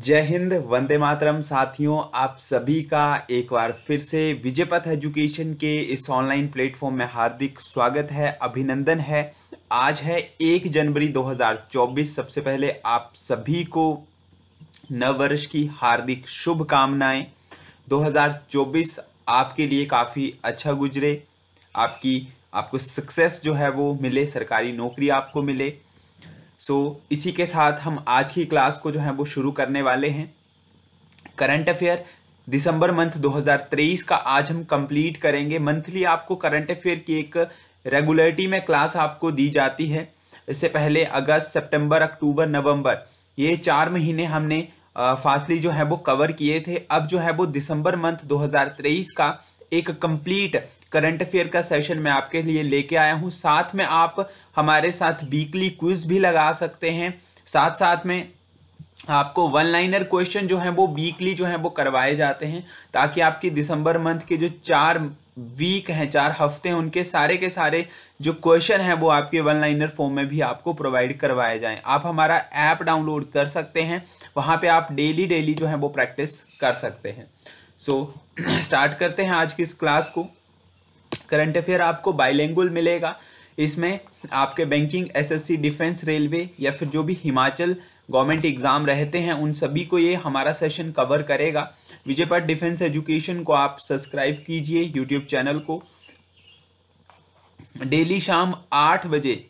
जय हिंद वंदे मातरम साथियों आप सभी का एक बार फिर से विजयपथ एजुकेशन के इस ऑनलाइन प्लेटफॉर्म में हार्दिक स्वागत है अभिनंदन है आज है एक जनवरी 2024 सबसे पहले आप सभी को नववर्ष की हार्दिक शुभकामनाएं 2024 आपके लिए काफ़ी अच्छा गुजरे आपकी आपको सक्सेस जो है वो मिले सरकारी नौकरी आपको मिले सो so, इसी के साथ हम आज की क्लास को जो है वो शुरू करने वाले हैं करंट अफेयर दिसंबर मंथ 2023 का आज हम कंप्लीट करेंगे मंथली आपको करंट अफेयर की एक रेगुलरिटी में क्लास आपको दी जाती है इससे पहले अगस्त सितंबर अक्टूबर नवंबर ये चार महीने हमने फासली जो है वो कवर किए थे अब जो है वो दिसंबर मंथ 2023 का एक कंप्लीट करंट अफेयर का सेशन मैं आपके लिए लेके आया हूँ साथ में आप हमारे साथ वीकली क्विज भी लगा सकते हैं साथ साथ में आपको वन लाइनर क्वेश्चन जो है वो वीकली जो है वो करवाए जाते हैं ताकि आपकी दिसंबर मंथ के जो चार वीक हैं चार हफ्ते हैं उनके सारे के सारे जो क्वेश्चन हैं वो आपके वन लाइनर फॉर्म में भी आपको प्रोवाइड करवाए जाएं आप हमारा ऐप डाउनलोड कर सकते हैं वहाँ पे आप डेली डेली जो है वो प्रैक्टिस कर सकते हैं सो so, स्टार्ट करते हैं आज की इस क्लास को करंट अफेयर आपको बाइलेंगुल मिलेगा इसमें आपके बैंकिंग एसएससी डिफेंस रेलवे या फिर जो भी हिमाचल गवर्नमेंट एग्ज़ाम रहते हैं उन सभी को ये हमारा सेशन कवर करेगा विजय डिफेंस एजुकेशन को आप सब्सक्राइब कीजिए यूट्यूब चैनल को डेली शाम आठ बजे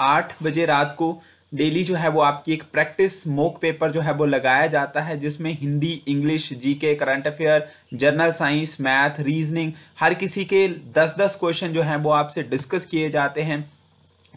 आठ बजे रात को डेली जो है वो आपकी एक प्रैक्टिस मोक पेपर जो है वो लगाया जाता है जिसमें Hindi English GK current affair general science math reasoning हर किसी के दस दस क्वेश्चन जो हैं वो आपसे डिस्कस किए जाते हैं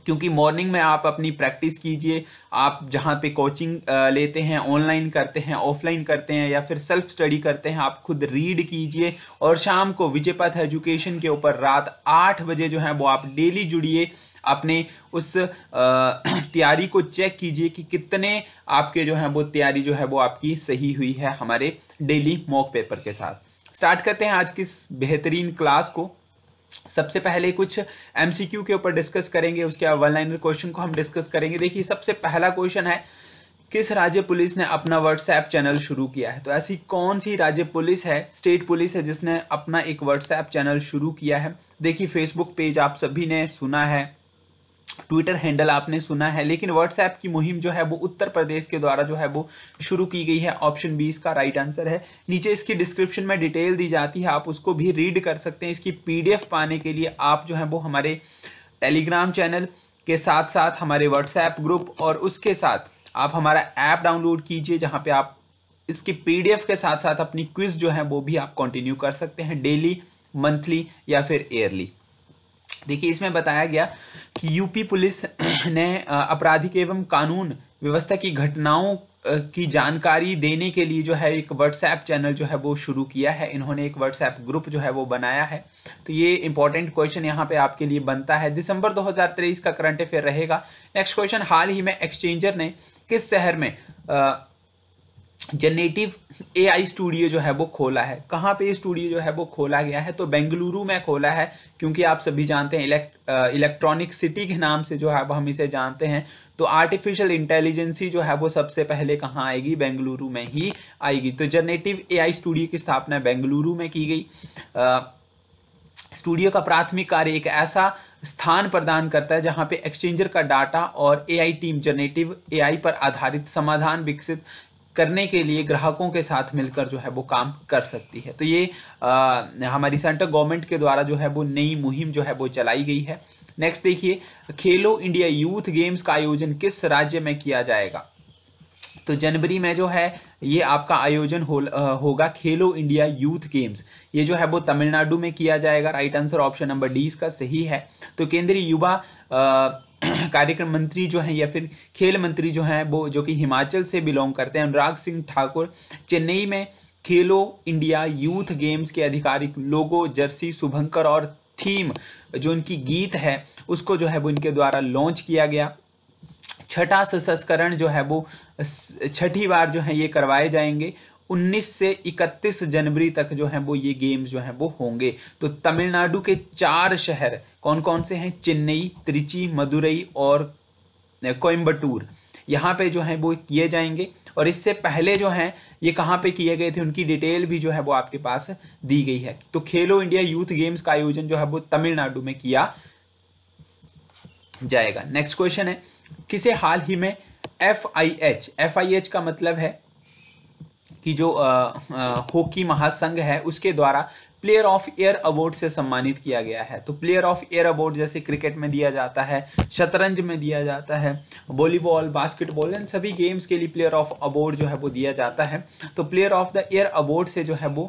क्योंकि मॉर्निंग में आप अपनी प्रैक्टिस कीजिए आप जहाँ पे कोचिंग लेते हैं ऑनलाइन करते हैं ऑफलाइन करते हैं या फिर सेल्फ स्टडी करते हैं आप खुद रीड कीजिए और शाम को विजयपथ एजुकेशन के ऊपर रात आठ बजे जो है वो आप डेली जुड़िए अपने उस तैयारी को चेक कीजिए कि कितने आपके जो है वो तैयारी जो है वो आपकी सही हुई है हमारे डेली मॉक पेपर के साथ स्टार्ट करते हैं आज की इस बेहतरीन क्लास को सबसे पहले कुछ एमसीक्यू के ऊपर डिस्कस करेंगे उसके बाद वन लाइनर क्वेश्चन को हम डिस्कस करेंगे देखिए सबसे पहला क्वेश्चन है किस राज्य पुलिस ने अपना व्हाट्सएप चैनल शुरू किया है तो ऐसी कौन सी राज्य पुलिस है स्टेट पुलिस है जिसने अपना एक व्हाट्सएप चैनल शुरू किया है देखिए फेसबुक पेज आप सभी ने सुना है ट्विटर हैंडल आपने सुना है लेकिन व्हाट्सएप की मुहिम जो है वो उत्तर प्रदेश के द्वारा जो है वो शुरू की गई है ऑप्शन बी इसका राइट आंसर है नीचे इसकी डिस्क्रिप्शन में डिटेल दी जाती है आप उसको भी रीड कर सकते हैं इसकी पीडीएफ पाने के लिए आप जो है वो हमारे टेलीग्राम चैनल के साथ साथ हमारे व्हाट्सएप ग्रुप और उसके साथ आप हमारा ऐप डाउनलोड कीजिए जहाँ पर आप इसकी पी के साथ साथ अपनी क्विज जो है वो भी आप कंटिन्यू कर सकते हैं डेली मंथली या फिर ईयरली देखिए इसमें बताया गया कि यूपी पुलिस ने आपराधिक एवं कानून व्यवस्था की घटनाओं की जानकारी देने के लिए जो है एक व्हाट्सएप चैनल जो है वो शुरू किया है इन्होंने एक व्हाट्सएप ग्रुप जो है वो बनाया है तो ये इंपॉर्टेंट क्वेश्चन यहाँ पे आपके लिए बनता है दिसंबर 2023 का करंट अफेयर रहेगा नेक्स्ट क्वेश्चन हाल ही में एक्सचेंजर ने किस शहर में आ, जनरेटिव एआई स्टूडियो जो है वो खोला है कहाँ पे स्टूडियो जो है वो खोला गया है तो बेंगलुरु में खोला है क्योंकि आप सभी जानते हैं इलेक्ट इलेक्ट्रॉनिक सिटी के नाम से जो है हम इसे जानते हैं तो आर्टिफिशियल इंटेलिजेंसी जो है वो सबसे पहले कहाँ आएगी बेंगलुरु में ही आएगी तो जनरेटिव आई स्टूडियो की स्थापना बेंगलुरु में की गई स्टूडियो का प्राथमिक कार्य एक ऐसा स्थान प्रदान करता है जहां पे एक्सचेंजर का डाटा और एआई टीम जनरेटिव एआई पर आधारित समाधान विकसित करने के लिए ग्राहकों के साथ मिलकर जो है वो काम कर सकती है तो ये आ, हमारी सेंट्रल गवर्नमेंट के द्वारा जो है वो नई मुहिम जो है वो चलाई गई है नेक्स्ट देखिए खेलो इंडिया यूथ गेम्स का आयोजन किस राज्य में किया जाएगा तो जनवरी में जो है ये आपका आयोजन हो, होगा खेलो इंडिया यूथ गेम्स ये जो है वो तमिलनाडु में किया जाएगा right answer option number D इसका सही है तो केंद्रीय युवा कार्यक्रम मंत्री जो हैं या फिर खेल मंत्री जो हैं वो जो कि हिमाचल से बिलोंग करते हैं अनुराग सिंह ठाकुर चेन्नई में खेलो इंडिया यूथ गेम्स के आधिकारिक लोगो जर्सी शुभंकर और थीम जो उनकी गीत है उसको जो है वो इनके द्वारा लॉन्च किया गया छठा संस्करण जो है वो छठी बार जो है ये करवाए जाएंगे 19 से 31 जनवरी तक जो है वो ये गेम्स जो हैं वो होंगे तो तमिलनाडु के चार शहर कौन कौन से हैं चेन्नई त्रिची मदुरई और कोयम्बटूर यहाँ पे जो है वो किए जाएंगे और इससे पहले जो है ये कहाँ पे किए गए थे उनकी डिटेल भी जो है वो आपके पास दी गई है तो खेलो इंडिया यूथ गेम्स का आयोजन जो है वो तमिलनाडु में किया जाएगा नेक्स्ट क्वेश्चन है किसे हाल ही में F I H F I H का मतलब है कि जो हॉकी महासंघ है उसके द्वारा प्लेयर ऑफ ईयर अवार्ड से सम्मानित किया गया है तो प्लेयर ऑफ ईयर अवार्ड जैसे क्रिकेट में दिया जाता है शतरंज में दिया जाता है वॉलीबॉल बास्केटबॉल इन सभी गेम्स के लिए प्लेयर ऑफ अवार्ड जो है वो दिया जाता है तो player of the year award से जो है वो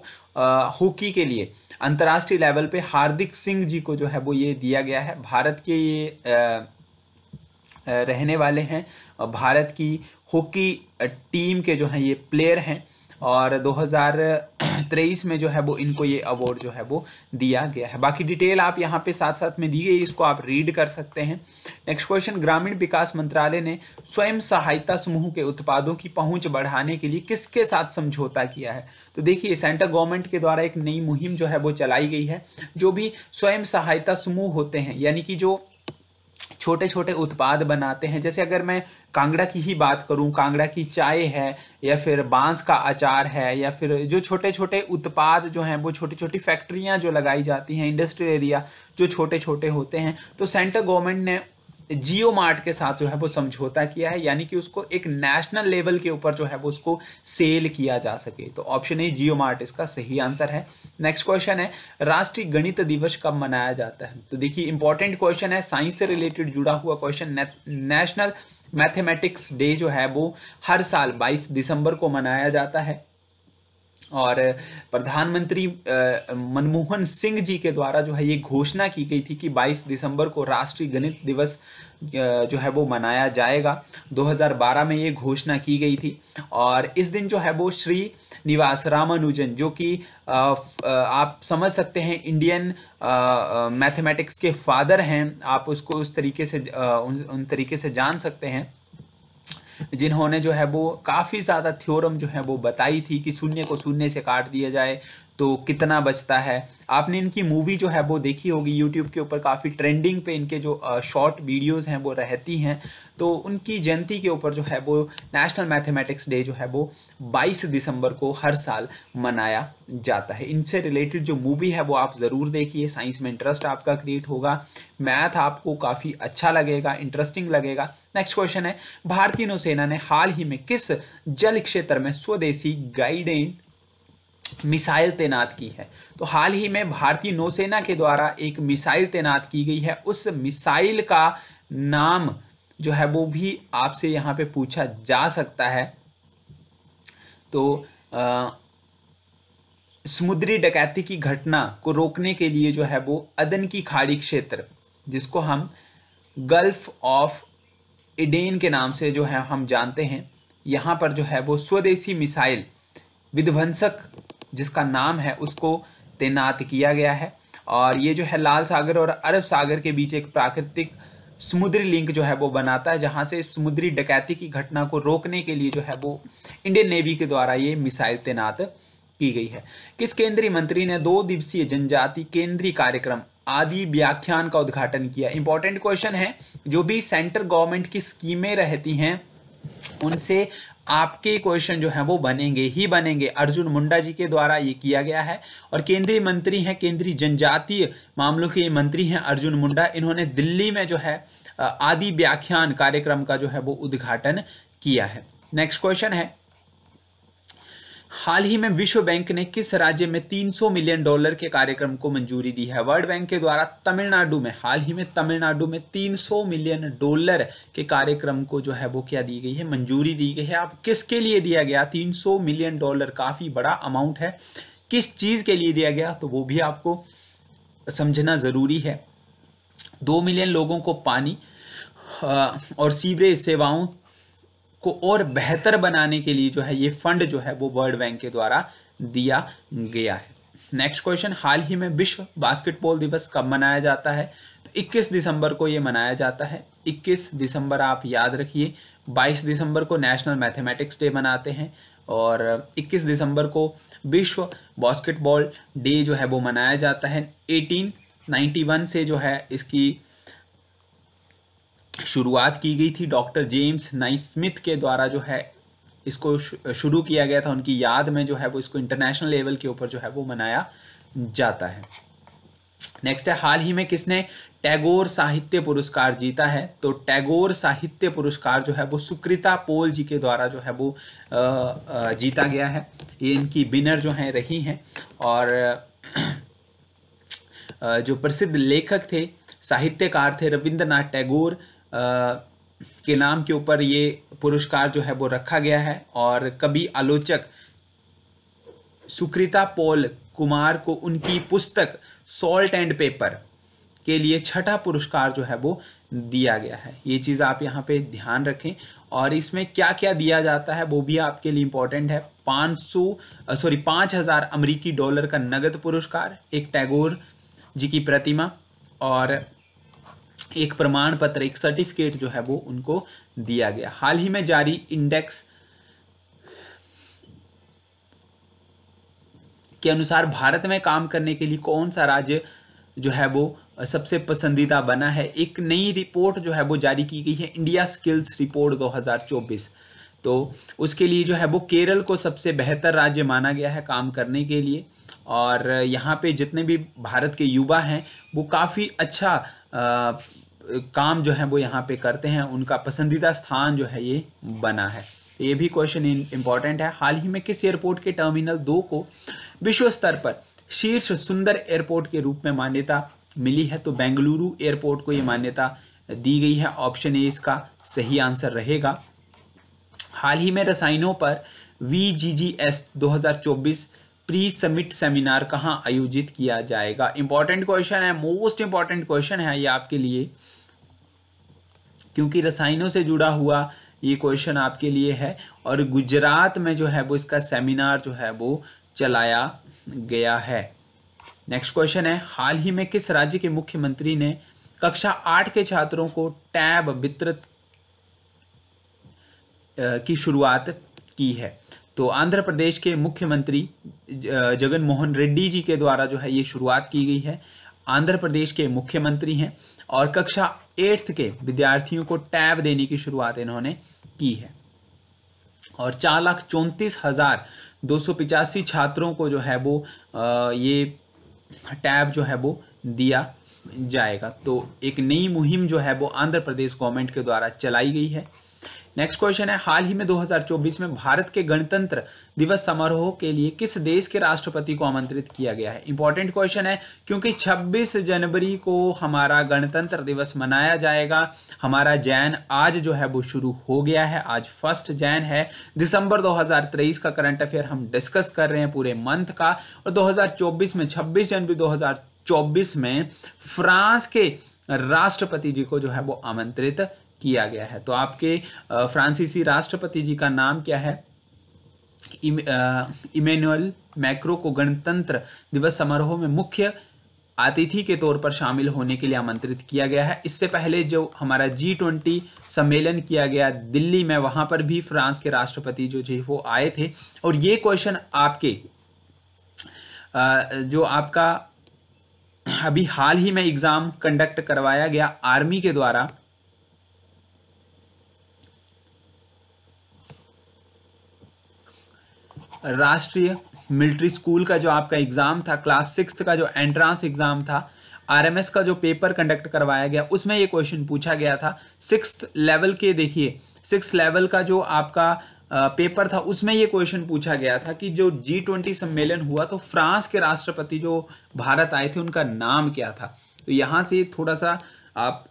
हॉकी के लिए अंतर्राष्ट्रीय लेवल पे हार्दिक सिंह जी को जो है वो ये दिया गया है भारत के ये रहने वाले हैं भारत की हॉकी टीम के जो हैं ये प्लेयर हैं और 2023 में जो है वो इनको ये अवार्ड जो है वो दिया गया है बाकी डिटेल आप यहाँ पे साथ साथ में दी गई इसको आप रीड कर सकते हैं नेक्स्ट क्वेश्चन ग्रामीण विकास मंत्रालय ने स्वयं सहायता समूह के उत्पादों की पहुंच बढ़ाने के लिए किसके साथ समझौता किया है तो देखिए सेंट्रल गवर्नमेंट के द्वारा एक नई मुहिम जो है वो चलाई गई है जो भी स्वयं सहायता समूह होते हैं यानी कि जो छोटे छोटे उत्पाद बनाते हैं जैसे अगर मैं कांगड़ा की ही बात करूं कांगड़ा की चाय है या फिर बांस का अचार है या फिर जो छोटे छोटे उत्पाद जो हैं वो छोटी छोटी फैक्ट्रियां जो लगाई जाती हैं इंडस्ट्रियल एरिया जो छोटे छोटे होते हैं तो सेंट्रल गवर्नमेंट ने जियो मार्ट के साथ जो है वो समझौता किया है यानी कि उसको एक नेशनल लेवल के ऊपर जो है वो उसको सेल किया जा सके तो ऑप्शन ए जियो मार्ट इसका सही आंसर है नेक्स्ट क्वेश्चन है राष्ट्रीय गणित दिवस कब मनाया जाता है तो देखिए इंपॉर्टेंट क्वेश्चन है साइंस से रिलेटेड जुड़ा हुआ क्वेश्चन नेशनल मैथमेटिक्स डे जो है वो हर साल 22 दिसंबर को मनाया जाता है और प्रधानमंत्री मनमोहन सिंह जी के द्वारा जो है ये घोषणा की गई थी कि 22 दिसंबर को राष्ट्रीय गणित दिवस जो है वो मनाया जाएगा 2012 में ये घोषणा की गई थी और इस दिन जो है वो श्री निवास रामानुजन जो कि आप समझ सकते हैं इंडियन मैथमेटिक्स के फादर हैं आप उसको उस तरीके से उन, उन तरीके से जान सकते हैं जिन्होंने जो है वो काफ़ी ज़्यादा थ्योरम जो है वो बताई थी कि शून्य को शून्य से काट दिया जाए तो कितना बचता है आपने इनकी मूवी जो है वो देखी होगी यूट्यूब के ऊपर काफ़ी ट्रेंडिंग पे इनके जो शॉर्ट वीडियोस हैं वो रहती हैं तो उनकी जयंती के ऊपर जो है वो नेशनल मैथमेटिक्स डे जो है वो 22 दिसंबर को हर साल मनाया जाता है इनसे रिलेटेड जो मूवी है वो आप ज़रूर देखिए साइंस में इंटरेस्ट आपका क्रिएट होगा मैथ आपको काफ़ी अच्छा लगेगा इंटरेस्टिंग लगेगा नेक्स्ट क्वेश्चन है भारतीय नौसेना ने हाल ही में किस जल क्षेत्र में स्वदेशी गाइडेंट मिसाइल तैनात की है तो हाल ही में भारतीय नौसेना के द्वारा एक मिसाइल तैनात की गई है उस मिसाइल का नाम जो है वो भी आपसे यहाँ पे पूछा जा सकता है तो आ, समुद्री डकैती की घटना को रोकने के लिए जो है वो अदन की खाड़ी क्षेत्र जिसको हम गल्फ ऑफ इडेन के नाम से जो है हम जानते हैं यहाँ पर जो है वो स्वदेशी मिसाइल विध्वंसक जिसका नाम है उसको तैनात किया गया है और ये जो है लाल सागर और अरब सागर के बीच एक प्राकृतिक समुद्री लिंक जो है वो बनाता है जहाँ से समुद्री डकैती की घटना को रोकने के लिए जो है वो इंडियन नेवी के द्वारा ये मिसाइल तैनात की गई है किस केंद्रीय मंत्री ने दो दिवसीय जनजाति केंद्रीय कार्यक्रम आदि व्याख्यान का उद्घाटन किया इंपॉर्टेंट क्वेश्चन है जो भी सेंट्रल गवर्नमेंट की स्कीमें रहती हैं उनसे आपके क्वेश्चन जो है वो बनेंगे ही बनेंगे अर्जुन मुंडा जी के द्वारा ये किया गया है और केंद्रीय मंत्री हैं केंद्रीय जनजातीय मामलों के मंत्री हैं अर्जुन मुंडा इन्होंने दिल्ली में जो है आदि व्याख्यान कार्यक्रम का जो है वो उद्घाटन किया है नेक्स्ट क्वेश्चन है हाल ही में विश्व बैंक ने किस राज्य में 300 मिलियन डॉलर के कार्यक्रम को मंजूरी दी है वर्ल्ड बैंक के द्वारा तमिलनाडु में हाल ही में तमिलनाडु में 300 मिलियन डॉलर के कार्यक्रम को जो है वो क्या दी गई है मंजूरी दी गई है आप किसके लिए दिया गया 300 मिलियन डॉलर काफ़ी बड़ा अमाउंट है किस चीज़ के लिए दिया गया तो वो भी आपको समझना ज़रूरी है दो मिलियन लोगों को पानी और सीवरेज सेवाओं को और बेहतर बनाने के लिए जो है ये फंड जो है वो वर्ल्ड बैंक के द्वारा दिया गया है नेक्स्ट क्वेश्चन हाल ही में विश्व बास्केटबॉल दिवस कब मनाया जाता है तो 21 दिसंबर को ये मनाया जाता है 21 दिसंबर आप याद रखिए 22 दिसंबर को नेशनल मैथमेटिक्स डे मनाते हैं और 21 दिसंबर को विश्व बास्केटबॉल डे जो है वो मनाया जाता है 1891 से जो है इसकी शुरुआत की गई थी डॉक्टर जेम्स नाई स्मिथ के द्वारा जो है इसको शुरू किया गया था उनकी याद में जो है वो इसको इंटरनेशनल लेवल के ऊपर जो है वो मनाया जाता है नेक्स्ट है हाल ही में किसने टैगोर साहित्य पुरस्कार जीता है तो टैगोर साहित्य पुरस्कार जो है वो सुकृता पोल जी के द्वारा जो है वो जीता गया है ये इनकी विनर जो हैं रही हैं और जो प्रसिद्ध लेखक थे साहित्यकार थे रविंद्रनाथ टैगोर के नाम के ऊपर ये पुरस्कार जो है वो रखा गया है और कवि आलोचक सुकृता पॉल कुमार को उनकी पुस्तक सॉल्ट एंड पेपर के लिए छठा पुरस्कार जो है वो दिया गया है ये चीज़ आप यहाँ पे ध्यान रखें और इसमें क्या क्या दिया जाता है वो भी आपके लिए इम्पोर्टेंट है 500 सॉरी 5000 अमेरिकी डॉलर का नगद पुरस्कार एक टैगोर जी की प्रतिमा और एक प्रमाण पत्र एक सर्टिफिकेट जो है वो उनको दिया गया हाल ही में जारी इंडेक्स के अनुसार भारत में काम करने के लिए कौन सा राज्य जो है वो सबसे पसंदीदा बना है एक नई रिपोर्ट जो है वो जारी की गई है इंडिया स्किल्स रिपोर्ट 2024 तो उसके लिए जो है वो केरल को सबसे बेहतर राज्य माना गया है काम करने के लिए और यहाँ पे जितने भी भारत के युवा हैं वो काफ़ी अच्छा आ, काम जो है वो यहाँ पे करते हैं उनका पसंदीदा स्थान जो है ये बना है ये भी क्वेश्चन इंपॉर्टेंट है हाल ही में किस एयरपोर्ट के टर्मिनल दो को विश्व स्तर पर शीर्ष सुंदर एयरपोर्ट के रूप में मान्यता मिली है तो बेंगलुरु एयरपोर्ट को ये मान्यता दी गई है ऑप्शन ए इसका सही आंसर रहेगा हाल ही में रसायनों पर वी जी जी एस दो प्री समिट सेमिनार कहाँ आयोजित किया जाएगा इंपॉर्टेंट क्वेश्चन है मोस्ट इंपॉर्टेंट क्वेश्चन है ये आपके लिए क्योंकि रसायनों से जुड़ा हुआ ये क्वेश्चन आपके लिए है और गुजरात में जो है वो इसका सेमिनार जो है वो चलाया गया है नेक्स्ट क्वेश्चन है हाल ही में किस राज्य के मुख्यमंत्री ने कक्षा आठ के छात्रों को टैब वितरित की शुरुआत की है तो आंध्र प्रदेश के मुख्यमंत्री जगन मोहन रेड्डी जी के द्वारा जो है ये शुरुआत की गई है आंध्र प्रदेश के मुख्यमंत्री हैं और कक्षा एट्थ के विद्यार्थियों को टैब देने की शुरुआत इन्होंने की है और चार लाख चौंतीस हजार दो सौ पिचासी छात्रों को जो है वो ये टैब जो है वो दिया जाएगा तो एक नई मुहिम जो है वो आंध्र प्रदेश गवर्नमेंट के द्वारा चलाई गई है नेक्स्ट क्वेश्चन है हाल ही में 2024 में भारत के गणतंत्र दिवस समारोह के लिए किस देश के राष्ट्रपति को आमंत्रित किया गया है इंपॉर्टेंट क्वेश्चन है क्योंकि 26 जनवरी को हमारा गणतंत्र दिवस मनाया जाएगा हमारा जैन आज जो है वो शुरू हो गया है आज फर्स्ट जैन है दिसंबर 2023 का करंट अफेयर हम डिस्कस कर रहे हैं पूरे मंथ का और दो में छब्बीस जनवरी दो में फ्रांस के राष्ट्रपति जी को जो है वो आमंत्रित किया गया है तो आपके फ्रांसीसी राष्ट्रपति जी का नाम क्या है इमेनुअल मैक्रो को गणतंत्र दिवस समारोह में मुख्य अतिथि के तौर पर शामिल होने के लिए आमंत्रित किया गया है इससे पहले जो हमारा जी ट्वेंटी सम्मेलन किया गया दिल्ली में वहां पर भी फ्रांस के राष्ट्रपति जो थे वो आए थे और ये क्वेश्चन आपके जो आपका अभी हाल ही में एग्ज़ाम कंडक्ट करवाया गया आर्मी के द्वारा राष्ट्रीय मिलिट्री स्कूल का जो आपका एग्ज़ाम था क्लास सिक्स का जो एंट्रांस एग्ज़ाम था आरएमएस का जो पेपर कंडक्ट करवाया गया उसमें ये क्वेश्चन पूछा गया था सिक्स लेवल के देखिए सिक्स लेवल का जो आपका पेपर था उसमें ये क्वेश्चन पूछा गया था कि जो जी ट्वेंटी सम्मेलन हुआ तो फ्रांस के राष्ट्रपति जो भारत आए थे उनका नाम क्या था तो यहाँ से थोड़ा सा आप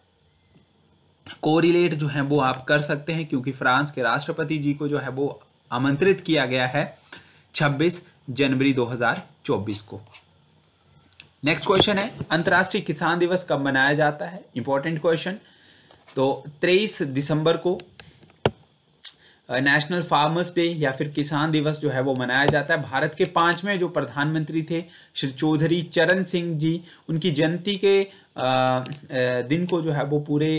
कोरिलेट जो है वो आप कर सकते हैं क्योंकि फ्रांस के राष्ट्रपति जी को जो है वो आमंत्रित किया गया है 26 जनवरी 2024 को नेक्स्ट क्वेश्चन है अंतर्राष्ट्रीय किसान दिवस कब मनाया जाता है इंपॉर्टेंट क्वेश्चन तो 23 दिसंबर को नेशनल फार्मर्स डे या फिर किसान दिवस जो है वो मनाया जाता है भारत के पांचवें जो प्रधानमंत्री थे श्री चौधरी चरण सिंह जी उनकी जयंती के दिन को जो है वो पूरे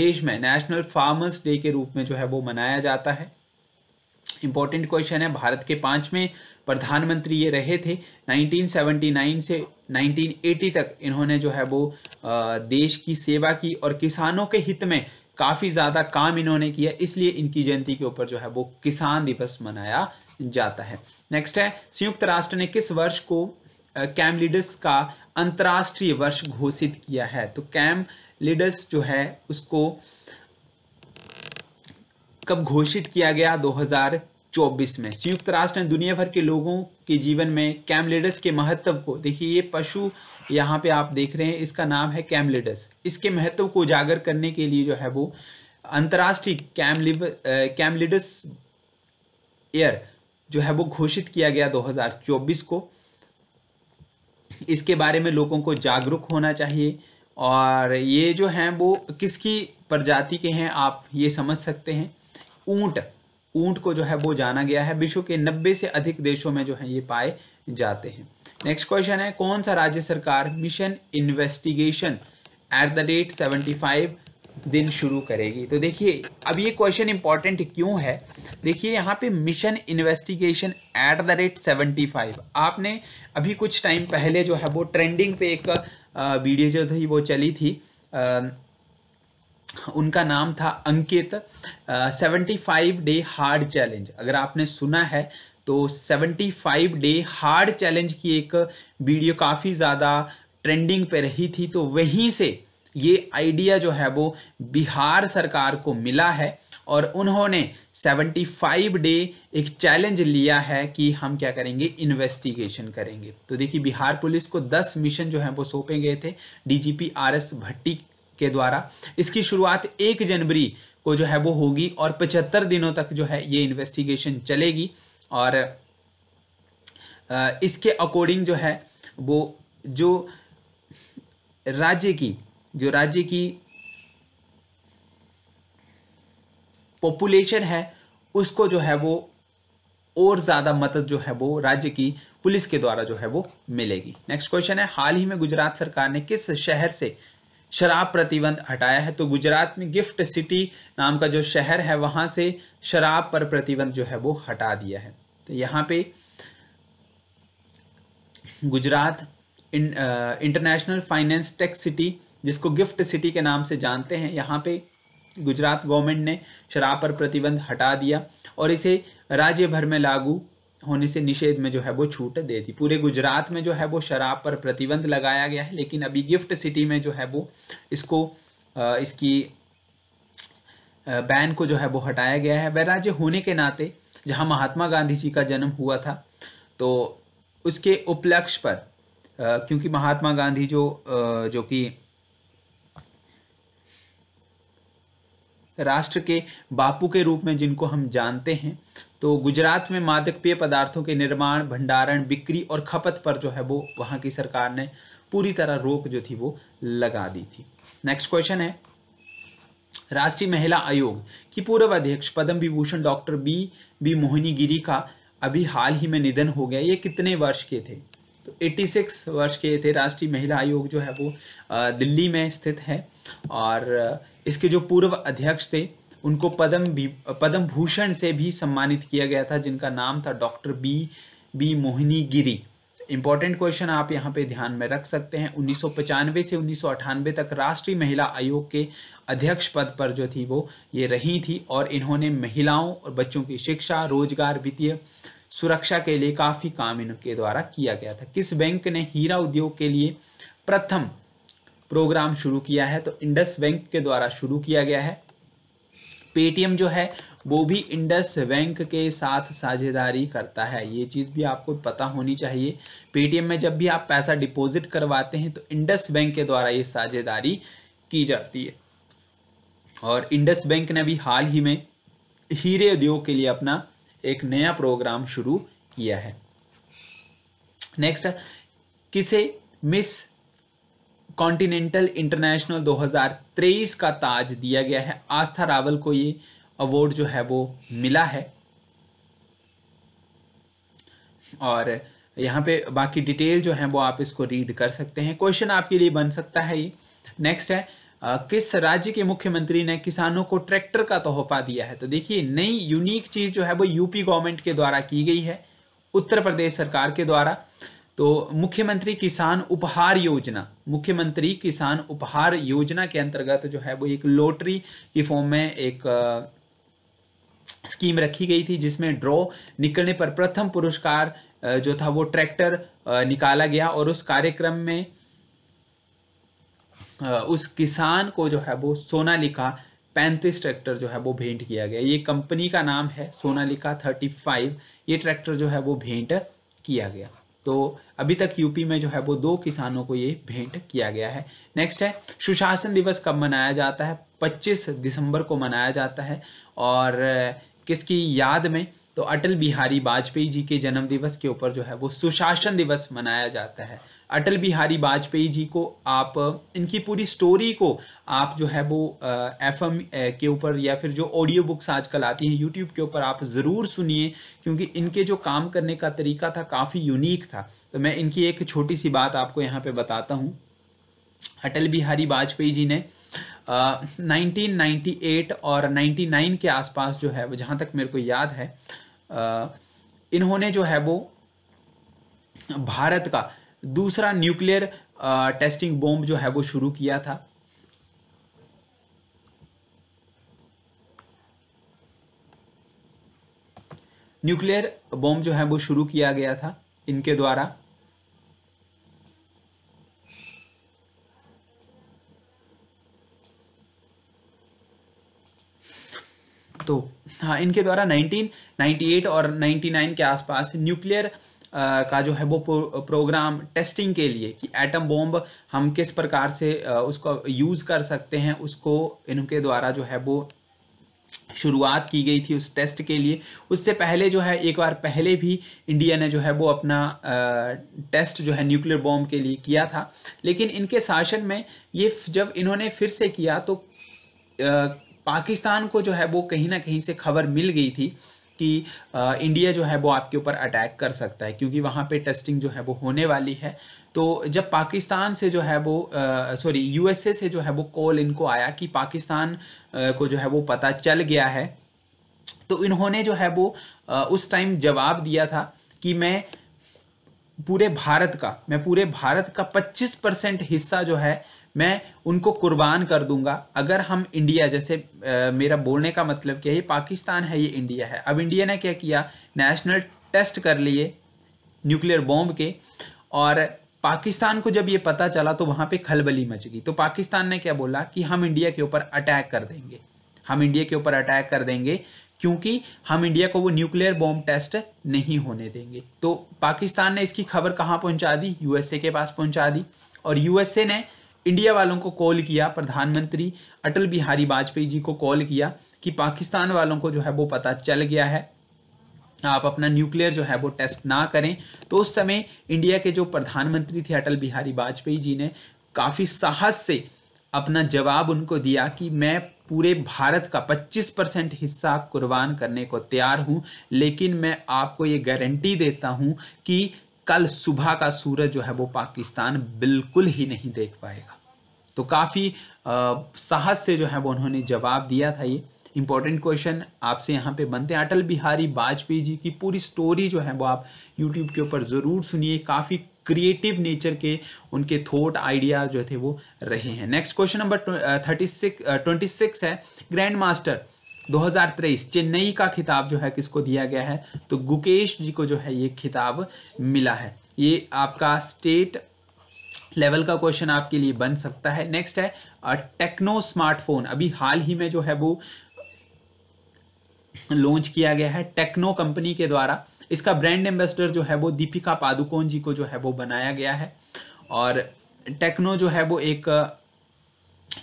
देश में नेशनल फार्मर्स डे के रूप में जो है वो मनाया जाता है इंपॉर्टेंट क्वेश्चन है भारत के पांचवें प्रधानमंत्री ये रहे थे 1979 से 1980 तक इन्होंने जो है वो देश की सेवा की और किसानों के हित में काफ़ी ज़्यादा काम इन्होंने किया इसलिए इनकी जयंती के ऊपर जो है वो किसान दिवस मनाया जाता है नेक्स्ट है संयुक्त राष्ट्र ने किस वर्ष को कैम लीडर्स का अंतर्राष्ट्रीय वर्ष घोषित किया है तो कैम लीडर्स जो है उसको कब घोषित किया गया 2024 में संयुक्त राष्ट्र ने दुनिया भर के लोगों के जीवन में कैमलेडस के महत्व को देखिए ये पशु यहाँ पे आप देख रहे हैं इसका नाम है कैमलेडस इसके महत्व को उजागर करने के लिए जो है वो अंतर्राष्ट्रीय कैमलिब कैमलिडस एयर जो है वो घोषित किया गया 2024 को इसके बारे में लोगों को जागरूक होना चाहिए और ये जो हैं वो किसकी प्रजाति के हैं आप ये समझ सकते हैं ऊंट ऊंट को जो है वो जाना गया है विश्व के 90 से अधिक देशों में जो है ये पाए जाते हैं नेक्स्ट क्वेश्चन है कौन सा राज्य सरकार mission investigation at the date 75 दिन शुरू करेगी तो देखिए अब ये क्वेश्चन इंपॉर्टेंट क्यों है देखिए यहाँ पे mission investigation at the rate seventy five आपने अभी कुछ टाइम पहले जो है वो ट्रेंडिंग पे एक वीडियो जो थी वो चली थी उनका नाम था Ankit seventy five day hard challenge अगर आपने सुना है तो seventy five day hard challenge की एक वीडियो काफ़ी ज़्यादा ट्रेंडिंग पे रही थी तो वहीं से ये आइडिया जो है वो बिहार सरकार को मिला है और उन्होंने 75 डे एक चैलेंज लिया है कि हम क्या करेंगे इन्वेस्टिगेशन करेंगे तो देखिए बिहार पुलिस को 10 मिशन जो है वो सौंपे गए थे डीजीपी आरएस भट्टी के द्वारा इसकी शुरुआत एक जनवरी को जो है वो होगी और पचहत्तर दिनों तक जो है ये इन्वेस्टिगेशन चलेगी और इसके अकॉर्डिंग जो है वो जो राज्य की जो राज्य की पॉपुलेशन है उसको जो है वो और ज़्यादा मदद जो है वो राज्य की पुलिस के द्वारा जो है वो मिलेगी नेक्स्ट क्वेश्चन है हाल ही में गुजरात सरकार ने किस शहर से शराब प्रतिबंध हटाया है तो गुजरात में गिफ्ट सिटी नाम का जो शहर है वहां से शराब पर प्रतिबंध जो है वो हटा दिया है तो यहाँ पे गुजरात इं, इंटरनेशनल फाइनेंस टेक सिटी जिसको गिफ्ट सिटी के नाम से जानते हैं यहाँ पे गुजरात गवर्नमेंट ने शराब पर प्रतिबंध हटा दिया और इसे राज्य भर में लागू होने से निषेध में जो है वो छूट दे दी पूरे गुजरात में जो है वो शराब पर प्रतिबंध लगाया गया है लेकिन अभी गिफ्ट सिटी में जो है वो इसको इसकी बैन को जो है वो हटाया गया है वैराज्य होने के नाते जहाँ महात्मा गांधी जी का जन्म हुआ था तो उसके उपलक्ष्य पर क्योंकि महात्मा गांधी जो जो कि राष्ट्र के बापू के रूप में जिनको हम जानते हैं तो गुजरात में मादक पेय पदार्थों के निर्माण भंडारण बिक्री और खपत पर जो है वो वहाँ की सरकार ने पूरी तरह रोक जो थी वो लगा दी थी नेक्स्ट क्वेश्चन है राष्ट्रीय महिला आयोग की पूर्व अध्यक्ष Padma Vibhushan doctor B B Mohini Giri का अभी हाल ही में निधन हो गया ये कितने वर्ष के थे तो 86 वर्ष के थे राष्ट्रीय महिला आयोग जो है वो दिल्ली में स्थित है और इसके जो पूर्व अध्यक्ष थे उनको पद्म पद्म भूषण से भी सम्मानित किया गया था जिनका नाम था doctor B B Mohini Giri important question आप यहाँ पे ध्यान में रख सकते हैं उन्नीस से उन्नीस तक राष्ट्रीय महिला आयोग के अध्यक्ष पद पर जो थी वो ये रही थी और इन्होंने महिलाओं और बच्चों की शिक्षा रोजगार वित्तीय सुरक्षा के लिए काफ़ी काम इनके द्वारा किया गया था किस बैंक ने हीरा उद्योग के लिए प्रथम प्रोग्राम शुरू किया है तो इंडस बैंक के द्वारा शुरू किया गया है पेटीएम जो है वो भी इंडस बैंक के साथ साझेदारी करता है ये चीज़ भी आपको पता होनी चाहिए पेटीएम में जब भी आप पैसा डिपॉजिट करवाते हैं तो इंडस बैंक के द्वारा ये साझेदारी की जाती है और इंडस बैंक ने भी हाल ही में हीरे उद्योग के लिए अपना एक नया प्रोग्राम शुरू किया है नेक्स्ट किसे मिस कॉन्टिनेंटल इंटरनेशनल 2023 का ताज दिया गया है आस्था रावल को ये अवार्ड जो है वो मिला है और यहाँ पे बाकी डिटेल जो है वो आप इसको रीड कर सकते हैं क्वेश्चन आपके लिए बन सकता है ये नेक्स्ट है किस राज्य के मुख्यमंत्री ने किसानों को ट्रैक्टर का तोहफा दिया है तो देखिए नई यूनिक चीज़ जो है वो यूपी गवर्नमेंट के द्वारा की गई है उत्तर प्रदेश सरकार के द्वारा तो मुख्यमंत्री किसान उपहार योजना मुख्यमंत्री किसान उपहार योजना के अंतर्गत जो है वो एक लॉटरी की फॉर्म में एक स्कीम रखी गई थी जिसमें ड्रॉ निकलने पर प्रथम पुरस्कार जो था वो ट्रैक्टर निकाला गया और उस कार्यक्रम में उस किसान को जो है वो सोनालिका पैंतीस ट्रैक्टर जो है वो भेंट किया गया ये कंपनी का नाम है सोनालिका थर्टी फाइव ये ट्रैक्टर जो है वो भेंट किया गया तो अभी तक यूपी में जो है वो दो किसानों को ये भेंट किया गया है नेक्स्ट है सुशासन दिवस कब मनाया जाता है 25 दिसंबर को मनाया जाता है और किसकी याद में तो अटल बिहारी वाजपेयी जी के जन्मदिवस के ऊपर जो है वो सुशासन दिवस मनाया जाता है अटल बिहारी वाजपेयी जी को आप इनकी पूरी स्टोरी को आप जो है वो एफ एम के ऊपर या फिर जो ऑडियो बुक्स आजकल आती हैं यूट्यूब के ऊपर आप ज़रूर सुनिए क्योंकि इनके जो काम करने का तरीका था काफ़ी यूनिक था तो मैं इनकी एक छोटी सी बात आपको यहाँ पे बताता हूँ अटल बिहारी वाजपेयी जी ने नाइनटीन 1998 और नाइन्टी के आसपास जो है वो जहाँ तक मेरे को याद है आ, इन्होंने जो है वो भारत का दूसरा न्यूक्लियर टेस्टिंग बॉम्ब जो है वो शुरू किया था न्यूक्लियर बॉम्ब जो है वो शुरू किया गया था इनके द्वारा तो हाँ इनके द्वारा 1998 और 99 के आसपास न्यूक्लियर का जो है वो प्रोग्राम टेस्टिंग के लिए कि एटम बॉम्ब हम किस प्रकार से उसको यूज़ कर सकते हैं उसको इनके द्वारा जो है वो शुरुआत की गई थी उस टेस्ट के लिए उससे पहले जो है एक बार पहले भी इंडिया ने जो है वो अपना टेस्ट जो है न्यूक्लियर बॉम्ब के लिए किया था लेकिन इनके शासन में ये जब इन्होंने फिर से किया तो पाकिस्तान को जो है वो कहीं ना कहीं से खबर मिल गई थी कि इंडिया जो है वो आपके ऊपर अटैक कर सकता है क्योंकि वहाँ पे टेस्टिंग जो है वो होने वाली है तो जब पाकिस्तान से जो है वो सॉरी यूएसए से जो है वो कॉल इनको आया कि पाकिस्तान को जो है वो पता चल गया है तो इन्होंने जो है वो उस टाइम जवाब दिया था कि मैं पूरे भारत का मैं पूरे भारत का 25 परसेंट हिस्सा जो है मैं उनको कुर्बान कर दूंगा अगर हम इंडिया जैसे आ, मेरा बोलने का मतलब क्या है पाकिस्तान है ये इंडिया है अब इंडिया ने क्या किया नेशनल टेस्ट कर लिए न्यूक्लियर बॉम्ब के और पाकिस्तान को जब ये पता चला तो वहाँ पे खलबली मच गई तो पाकिस्तान ने क्या बोला कि हम इंडिया के ऊपर अटैक कर देंगे हम इंडिया के ऊपर अटैक कर देंगे क्योंकि हम इंडिया को वो न्यूक्लियर बॉम्ब टेस्ट नहीं होने देंगे तो पाकिस्तान ने इसकी खबर कहाँ पहुँचा दी यूएसए के पास पहुँचा दी और यूएसए ने इंडिया वालों को कॉल किया प्रधानमंत्री अटल बिहारी वाजपेयी जी को कॉल किया कि पाकिस्तान वालों को जो है वो पता चल गया है आप अपना न्यूक्लियर जो है वो टेस्ट ना करें तो उस समय इंडिया के जो प्रधानमंत्री थे अटल बिहारी वाजपेयी जी ने काफ़ी साहस से अपना जवाब उनको दिया कि मैं पूरे भारत का 25 परसेंट हिस्सा कुर्बान करने को तैयार हूं लेकिन मैं आपको ये गारंटी देता हूं कि कल सुबह का सूरज जो है वो पाकिस्तान बिल्कुल ही नहीं देख पाएगा तो काफ़ी साहस से जो है वो उन्होंने जवाब दिया था ये इंपॉर्टेंट क्वेश्चन आपसे यहाँ पे बनते हैं अटल बिहारी वाजपेयी जी की पूरी स्टोरी जो है वो आप यूट्यूब के ऊपर ज़रूर सुनिए काफ़ी क्रिएटिव नेचर के उनके थॉट आइडिया जो थे वो रहे हैं next question number thirty six twenty six है ग्रैंड मास्टर 2023 चेन्नई का खिताब जो है किसको दिया गया है तो गुकेश जी को जो है ये खिताब मिला है ये आपका स्टेट लेवल का क्वेश्चन आपके लिए बन सकता है नेक्स्ट है टेक्नो स्मार्टफोन अभी हाल ही में जो है वो लॉन्च किया गया है टेक्नो कंपनी के द्वारा इसका ब्रांड एम्बेसडर जो है वो दीपिका पादुकोण जी को जो है वो बनाया गया है और टेक्नो जो है वो एक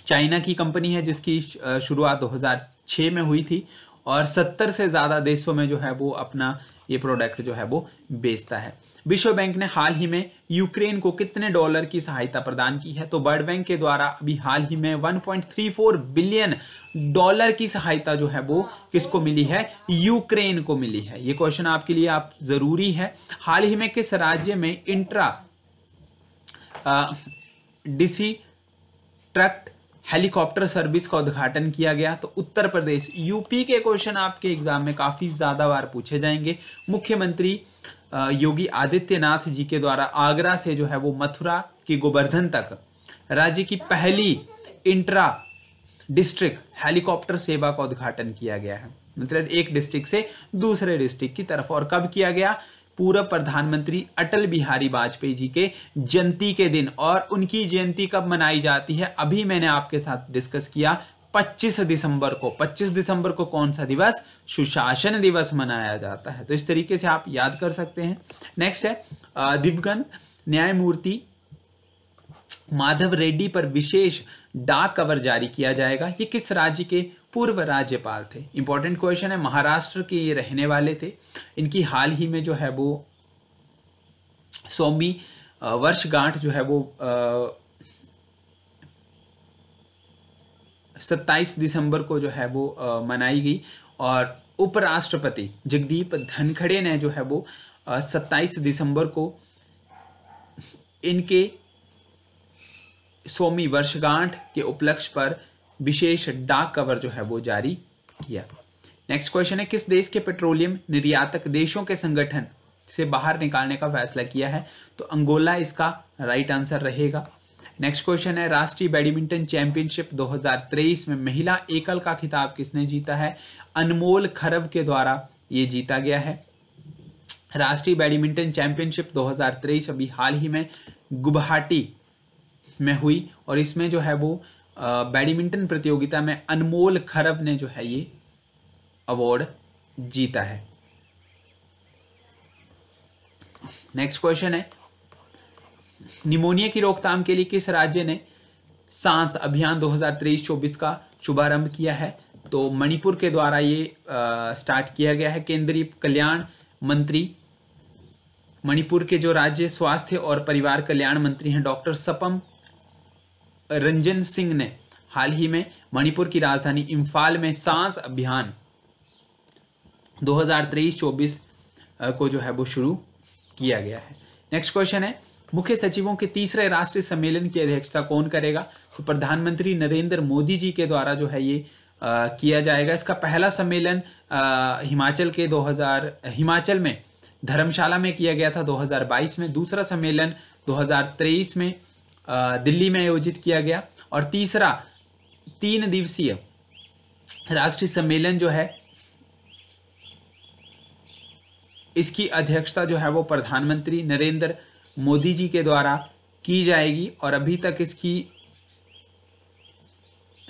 चाइना की कंपनी है जिसकी शुरुआत 2000 छः में हुई थी और सत्तर से ज़्यादा देशों में जो है वो अपना ये प्रोडक्ट जो है वो बेचता है विश्व बैंक ने हाल ही में यूक्रेन को कितने डॉलर की सहायता प्रदान की है तो वर्ल्ड बैंक के द्वारा अभी हाल ही में 1.34 बिलियन डॉलर की सहायता जो है वो किसको मिली है यूक्रेन को मिली है ये क्वेश्चन आपके लिए आप जरूरी है हाल ही में किस राज्य में intra district helicopter service का उद्घाटन किया गया तो उत्तर प्रदेश यूपी के क्वेश्चन आपके एग्जाम में काफ़ी ज़्यादा बार पूछे जाएंगे मुख्यमंत्री योगी आदित्यनाथ जी के द्वारा आगरा से जो है वो मथुरा के गोवर्धन तक राज्य की पहली इंट्रा डिस्ट्रिक्ट हेलीकॉप्टर सेवा का उद्घाटन किया गया है मतलब एक डिस्ट्रिक्ट से दूसरे डिस्ट्रिक्ट की तरफ और कब किया गया पूर्व प्रधानमंत्री अटल बिहारी वाजपेयी जी के जयंती के दिन और उनकी जयंती कब मनाई जाती है अभी मैंने आपके साथ डिस्कस किया 25 दिसंबर को 25 दिसंबर को कौन सा दिवस सुशासन दिवस मनाया जाता है तो इस तरीके से आप याद कर सकते हैं नेक्स्ट है दिवगन न्यायमूर्ति माधव रेड्डी पर विशेष डाक कवर जारी किया जाएगा ये किस राज्य के पूर्व राज्यपाल थे इंपॉर्टेंट क्वेश्चन है महाराष्ट्र के ये रहने वाले थे इनकी हाल ही में जो है वो सौमी वर्षगांठ जो है वो सत्ताईस दिसंबर को जो है वो आ, मनाई गई और उपराष्ट्रपति जगदीप धनखड़े ने जो है वो सत्ताईस दिसंबर को इनके सौमी वर्षगांठ के उपलक्ष्य पर विशेष डाक कवर जो है वो जारी किया नेक्स्ट क्वेश्चन है किस देश के पेट्रोलियम निर्यातक देशों के संगठन से बाहर निकालने का फैसला किया है तो अंगोला इसका राइट आंसर रहेगा नेक्स्ट क्वेश्चन है राष्ट्रीय बैडमिंटन चैंपियनशिप 2023 में महिला एकल का खिताब किसने जीता है अनमोल खरब के द्वारा ये जीता गया है राष्ट्रीय बैडमिंटन चैंपियनशिप 2023 अभी हाल ही में गुवाहाटी में हुई और इसमें जो है वो बैडमिंटन प्रतियोगिता में अनमोल खरब ने जो है ये अवार्ड जीता है नेक्स्ट क्वेश्चन है निमोनिया की रोकथाम के लिए किस राज्य ने सांस अभियान 2023-24 का शुभारंभ किया है तो मणिपुर के द्वारा ये आ, स्टार्ट किया गया है केंद्रीय कल्याण मंत्री मणिपुर के जो राज्य स्वास्थ्य और परिवार कल्याण मंत्री हैं डॉक्टर सपम रंजन सिंह ने हाल ही में मणिपुर की राजधानी इम्फाल में सांस अभियान 2023-24 को जो है वो शुरू किया गया है नेक्स्ट क्वेश्चन है मुख्य सचिवों के तीसरे राष्ट्रीय सम्मेलन की अध्यक्षता कौन करेगा तो प्रधानमंत्री नरेंद्र मोदी जी के द्वारा जो है ये आ, किया जाएगा इसका पहला सम्मेलन हिमाचल के 2000 हिमाचल में धर्मशाला में किया गया था 2022 में दूसरा सम्मेलन 2023 में दिल्ली में आयोजित किया गया और तीसरा तीन दिवसीय राष्ट्रीय सम्मेलन जो है इसकी अध्यक्षता जो है वो प्रधानमंत्री नरेंद्र मोदी जी के द्वारा की जाएगी और अभी तक इसकी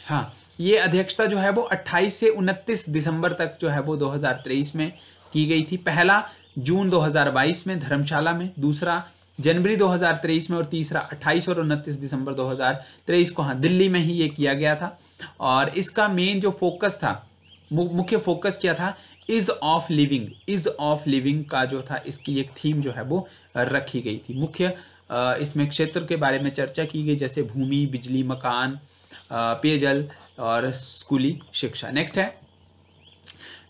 हाँ ये अध्यक्षता जो है वो 28 से 29 दिसंबर तक जो है वो 2023 में की गई थी पहला जून 2022 में धर्मशाला में दूसरा जनवरी 2023 में और तीसरा 28 और उनतीस दिसंबर 2023 को हाँ दिल्ली में ही ये किया गया था और इसका मेन जो फोकस था मुख्य फोकस क्या था ease of living ease of living का जो था इसकी एक थीम जो है वो रखी गई थी मुख्य इसमें क्षेत्र के बारे में चर्चा की गई जैसे भूमि बिजली मकान पेयजल और स्कूली शिक्षा नेक्स्ट है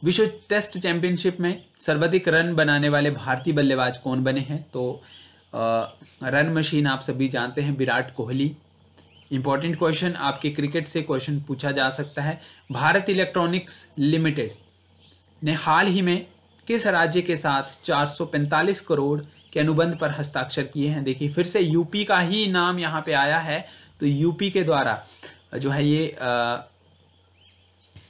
विश्व टेस्ट चैंपियनशिप में सर्वाधिक रन बनाने वाले भारतीय बल्लेबाज कौन बने हैं तो रन मशीन आप सभी जानते हैं विराट कोहली इंपॉर्टेंट क्वेश्चन आपके क्रिकेट से क्वेश्चन पूछा जा सकता है भारत इलेक्ट्रॉनिक्स लिमिटेड ने हाल ही में किस राज्य के साथ 445 करोड़ के अनुबंध पर हस्ताक्षर किए हैं देखिए फिर से यूपी का ही नाम यहाँ पे आया है तो यूपी के द्वारा जो है ये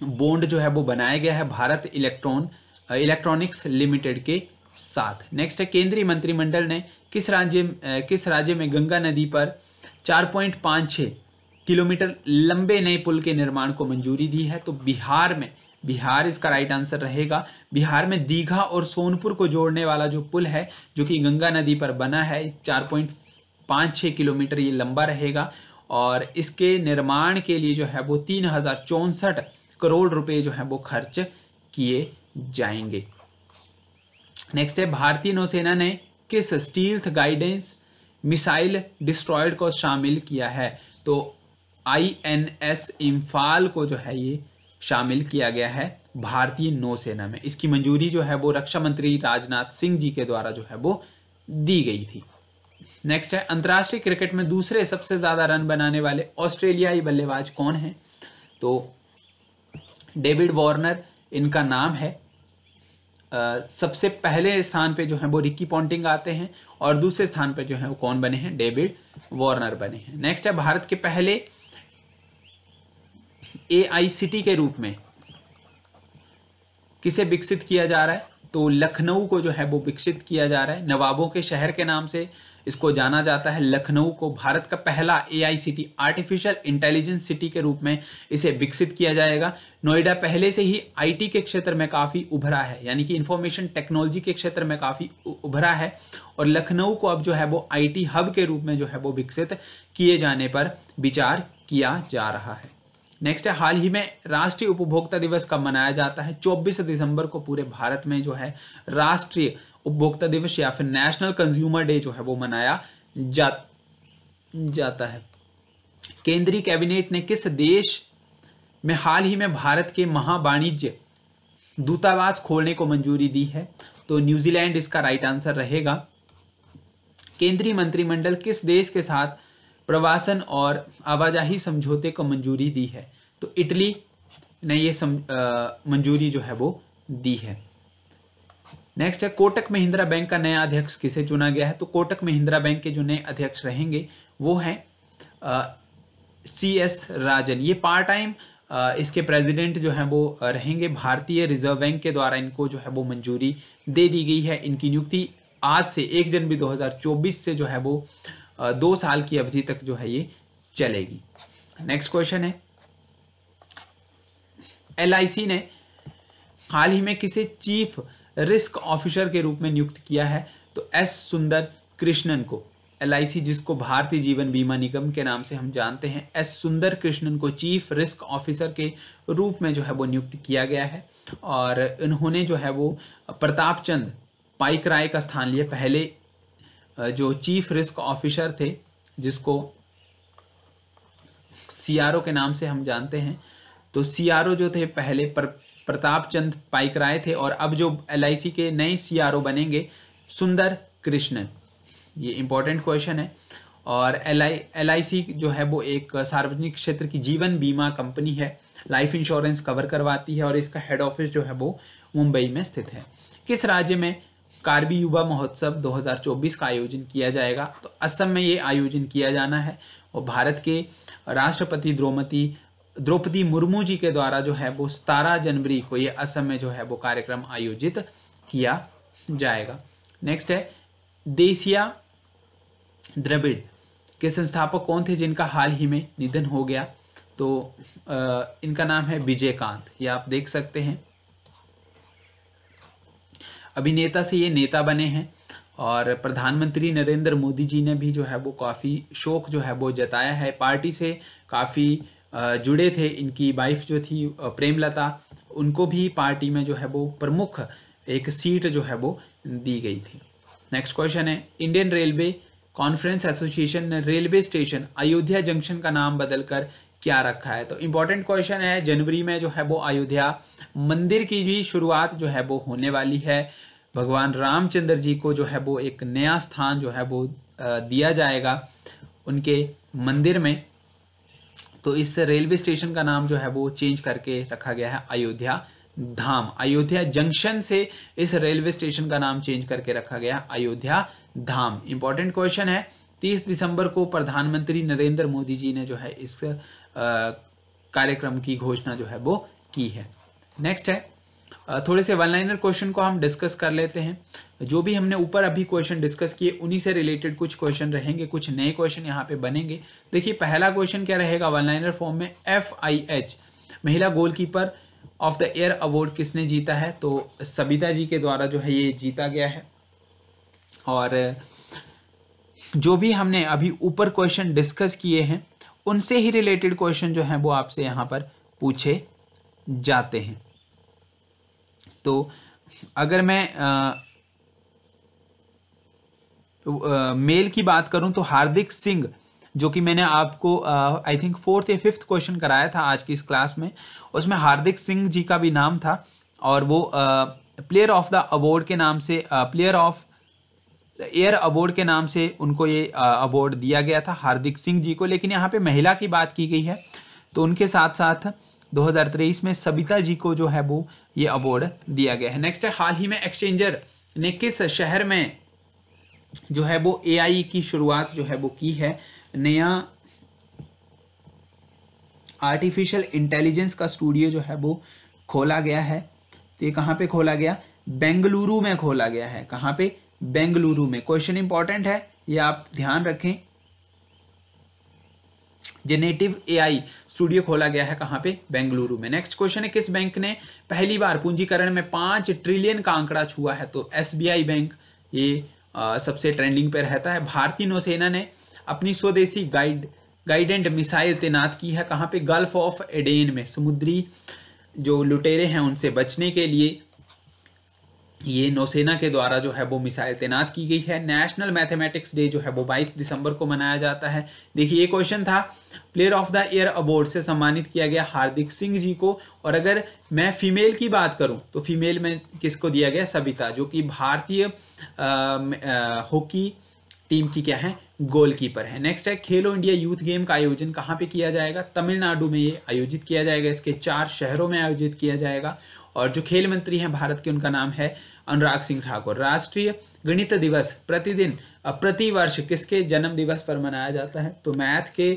बॉन्ड जो है वो बनाया गया है भारत इलेक्ट्रॉन इलेक्ट्रॉनिक्स लिमिटेड के सात नेक्स्ट है केंद्रीय मंत्रिमंडल ने किस राज्य किस राज्य में गंगा नदी पर चार पॉइंट पाँच छः किलोमीटर लंबे नए पुल के निर्माण को मंजूरी दी है तो बिहार में बिहार इसका राइट आंसर रहेगा बिहार में दीघा और सोनपुर को जोड़ने वाला जो पुल है जो कि गंगा नदी पर बना है चार पॉइंट पाँच छः किलोमीटर ये लंबा रहेगा और इसके निर्माण के लिए जो है वो तीन हज़ार करोड़ रुपए जो है वो खर्च किए जाएंगे नेक्स्ट है भारतीय नौसेना ने किस स्टील्थ गाइडेंस मिसाइल डिस्ट्रॉयड को शामिल किया है तो आई एन एस इम्फाल को जो है ये शामिल किया गया है भारतीय नौसेना में इसकी मंजूरी जो है वो रक्षा मंत्री राजनाथ सिंह जी के द्वारा जो है वो दी गई थी नेक्स्ट है अंतर्राष्ट्रीय क्रिकेट में दूसरे सबसे ज़्यादा रन बनाने वाले ऑस्ट्रेलियाई बल्लेबाज कौन है तो डेविड वार्नर इनका नाम है सबसे पहले स्थान पे जो है वो रिकी पॉन्टिंग आते हैं और दूसरे स्थान पे जो है वो कौन बने हैं डेविड वॉर्नर बने हैं नेक्स्ट है भारत के पहले ए के रूप में किसे विकसित किया जा रहा है तो लखनऊ को जो है वो विकसित किया जा रहा है नवाबों के शहर के नाम से इसको जाना जाता है लखनऊ को भारत का पहला a city artificial intelligence city के रूप में इसे विकसित किया जाएगा नोएडा पहले से ही आईटी के क्षेत्र में काफ़ी उभरा है यानी कि इंफॉर्मेशन टेक्नोलॉजी के क्षेत्र में काफ़ी उभरा है और लखनऊ को अब जो है वो आईटी हब के रूप में जो है वो विकसित किए जाने पर विचार किया जा रहा है नेक्स्ट है हाल ही में राष्ट्रीय उपभोक्ता दिवस कब मनाया जाता है 24 दिसंबर को पूरे भारत में जो है राष्ट्रीय उपभोक्ता दिवस या फिर नेशनल कंज्यूमर डे जो है वो मनाया जा जाता है केंद्रीय कैबिनेट ने किस देश में हाल ही में भारत के महावाणिज्य दूतावास खोलने को मंजूरी दी है तो न्यूजीलैंड इसका राइट आंसर रहेगा केंद्रीय मंत्रिमंडल किस देश के साथ प्रवासन और आवाजाही समझौते को मंजूरी दी है तो इटली ने ये मंजूरी जो है वो दी है नेक्स्ट है कोटक महिंद्रा बैंक का नया अध्यक्ष किसे चुना गया है तो कोटक महिंद्रा बैंक के जो नए अध्यक्ष रहेंगे वो हैं सी एस राजन ये पार्ट टाइम इसके प्रेसिडेंट जो हैं वो रहेंगे भारतीय रिजर्व बैंक के द्वारा इनको जो है वो मंजूरी दे दी गई है इनकी नियुक्ति आज से एक जनवरी 2024 से जो है वो दो साल की अवधि तक जो है ये चलेगी नेक्स्ट क्वेश्चन है एल ने हाल ही में किसे चीफ रिस्क ऑफिसर के रूप में नियुक्त किया है तो एस सुंदर कृष्णन को एल जिसको भारतीय जीवन बीमा निगम के नाम से हम जानते हैं एस सुंदर कृष्णन को चीफ रिस्क ऑफिसर के रूप में जो है वो नियुक्त किया गया है और इन्होंने जो है वो प्रताप चंद पाइक राय का स्थान लिया पहले जो चीफ रिस्क ऑफिसर थे जिसको सीआरओ के नाम से हम जानते हैं तो सीआरओ जो थे पहले प्रताप चंद पाइकराय थे और अब जो एल के नए सी बनेंगे सुंदर कृष्णन ये इम्पोर्टेंट क्वेश्चन है और एल आई जो है वो एक सार्वजनिक क्षेत्र की जीवन बीमा कंपनी है लाइफ इंश्योरेंस कवर करवाती है और इसका हेड ऑफिस जो है वो मुंबई में स्थित है किस राज्य में कार्बी युवा महोत्सव 2024 का आयोजन किया जाएगा तो असम में ये आयोजन किया जाना है और भारत के राष्ट्रपति द्रौपदी द्रौपदी मुर्मू जी के द्वारा जो है वो सतारह जनवरी को ये असम में जो है वो कार्यक्रम आयोजित किया जाएगा नेक्स्ट है देसिया द्रविड़ के संस्थापक कौन थे जिनका हाल ही में निधन हो गया तो आ, इनका नाम है विजयकांत ये आप देख सकते हैं अभिनेता से ये नेता बने हैं और प्रधानमंत्री नरेंद्र मोदी जी ने भी जो है वो काफ़ी शोक जो है वो जताया है पार्टी से काफ़ी जुड़े थे इनकी वाइफ जो थी प्रेमलता उनको भी पार्टी में जो है वो प्रमुख एक सीट जो है वो दी गई थी नेक्स्ट क्वेश्चन है इंडियन रेलवे कॉन्फ्रेंस एसोसिएशन ने रेलवे स्टेशन अयोध्या जंक्शन का नाम बदलकर क्या रखा है तो इम्पॉर्टेंट क्वेश्चन है जनवरी में जो है वो अयोध्या मंदिर की भी शुरुआत जो है वो होने वाली है भगवान रामचंद्र जी को जो है वो एक नया स्थान जो है वो दिया जाएगा उनके मंदिर में तो इस रेलवे स्टेशन का नाम जो है वो चेंज करके रखा गया है अयोध्या धाम अयोध्या जंक्शन से इस रेलवे स्टेशन का नाम चेंज करके रखा गया है अयोध्या धाम इंपॉर्टेंट क्वेश्चन है 30 दिसंबर को प्रधानमंत्री नरेंद्र मोदी जी ने जो है इस कार्यक्रम की घोषणा जो है वो की है नेक्स्ट है थोड़े से वन लाइनर क्वेश्चन को हम डिस्कस कर लेते हैं जो भी हमने ऊपर अभी क्वेश्चन डिस्कस किए उन्हीं से रिलेटेड कुछ क्वेश्चन रहेंगे कुछ नए क्वेश्चन यहाँ पे बनेंगे देखिए पहला क्वेश्चन क्या रहेगा वन लाइनर फॉर्म में एफ आई एच महिला goalkeeper of the year award किसने जीता है तो सबिता जी के द्वारा जो है ये जीता गया है और जो भी हमने अभी ऊपर क्वेश्चन डिस्कस किए हैं उनसे ही रिलेटेड क्वेश्चन जो हैं वो आपसे यहाँ पर पूछे जाते हैं तो अगर मैं तो, मेल की बात करूं तो हार्दिक सिंह जो कि मैंने आपको आई थिंक फोर्थ या फिफ्थ क्वेश्चन कराया था आज की इस क्लास में उसमें हार्दिक सिंह जी का भी नाम था और वो प्लेयर ऑफ द अवार्ड के नाम से प्लेयर ऑफ एयर अवार्ड के नाम से उनको ये अवार्ड दिया गया था हार्दिक सिंह जी को लेकिन यहाँ पे महिला की बात की गई है तो उनके साथ साथ 2023 में सबिता जी को जो है वो ये अवार्ड दिया गया है नेक्स्ट है हाल ही में एक्सचेंजर ने किस शहर में जो है वो एआई की शुरुआत जो है वो की है नया आर्टिफिशियल इंटेलिजेंस का स्टूडियो जो है वो खोला गया है तो ये कहाँ पे खोला गया बेंगलुरु में खोला गया है कहाँ पे बेंगलुरु में क्वेश्चन इंपॉर्टेंट है ये आप ध्यान रखें जेनेटिव एआई स्टूडियो खोला गया है कहाँ पे बेंगलुरु में नेक्स्ट क्वेश्चन है किस बैंक ने पहली बार पूंजीकरण में पाँच ट्रिलियन का आंकड़ा छुआ है तो एसबीआई बैंक ये आ, सबसे ट्रेंडिंग पे रहता है भारतीय नौसेना ने अपनी स्वदेशी गाइड गाइडेंट मिसाइल तैनात की है कहाँ पे गल्फ ऑफ एडेन में समुद्री जो लुटेरे हैं उनसे बचने के लिए ये नौसेना के द्वारा जो है वो मिसाइल तैनात की गई है नेशनल मैथमेटिक्स डे जो है वो 22 दिसंबर को मनाया जाता है देखिए ये क्वेश्चन था player of the year award से सम्मानित किया गया हार्दिक सिंह जी को और अगर मैं फीमेल की बात करूं तो फीमेल में किसको दिया गया सविता जो कि भारतीय हॉकी टीम की क्या है गोलकीपर है नेक्स्ट है खेलो इंडिया यूथ गेम का आयोजन कहाँ पे किया जाएगा तमिलनाडु में ये आयोजित किया जाएगा इसके चार शहरों में आयोजित किया जाएगा और जो खेल मंत्री हैं भारत के उनका नाम है अनुराग सिंह ठाकुर राष्ट्रीय गणित दिवस प्रतिदिन प्रतिवर्ष किसके जन्म दिवस पर मनाया जाता है तो मैथ के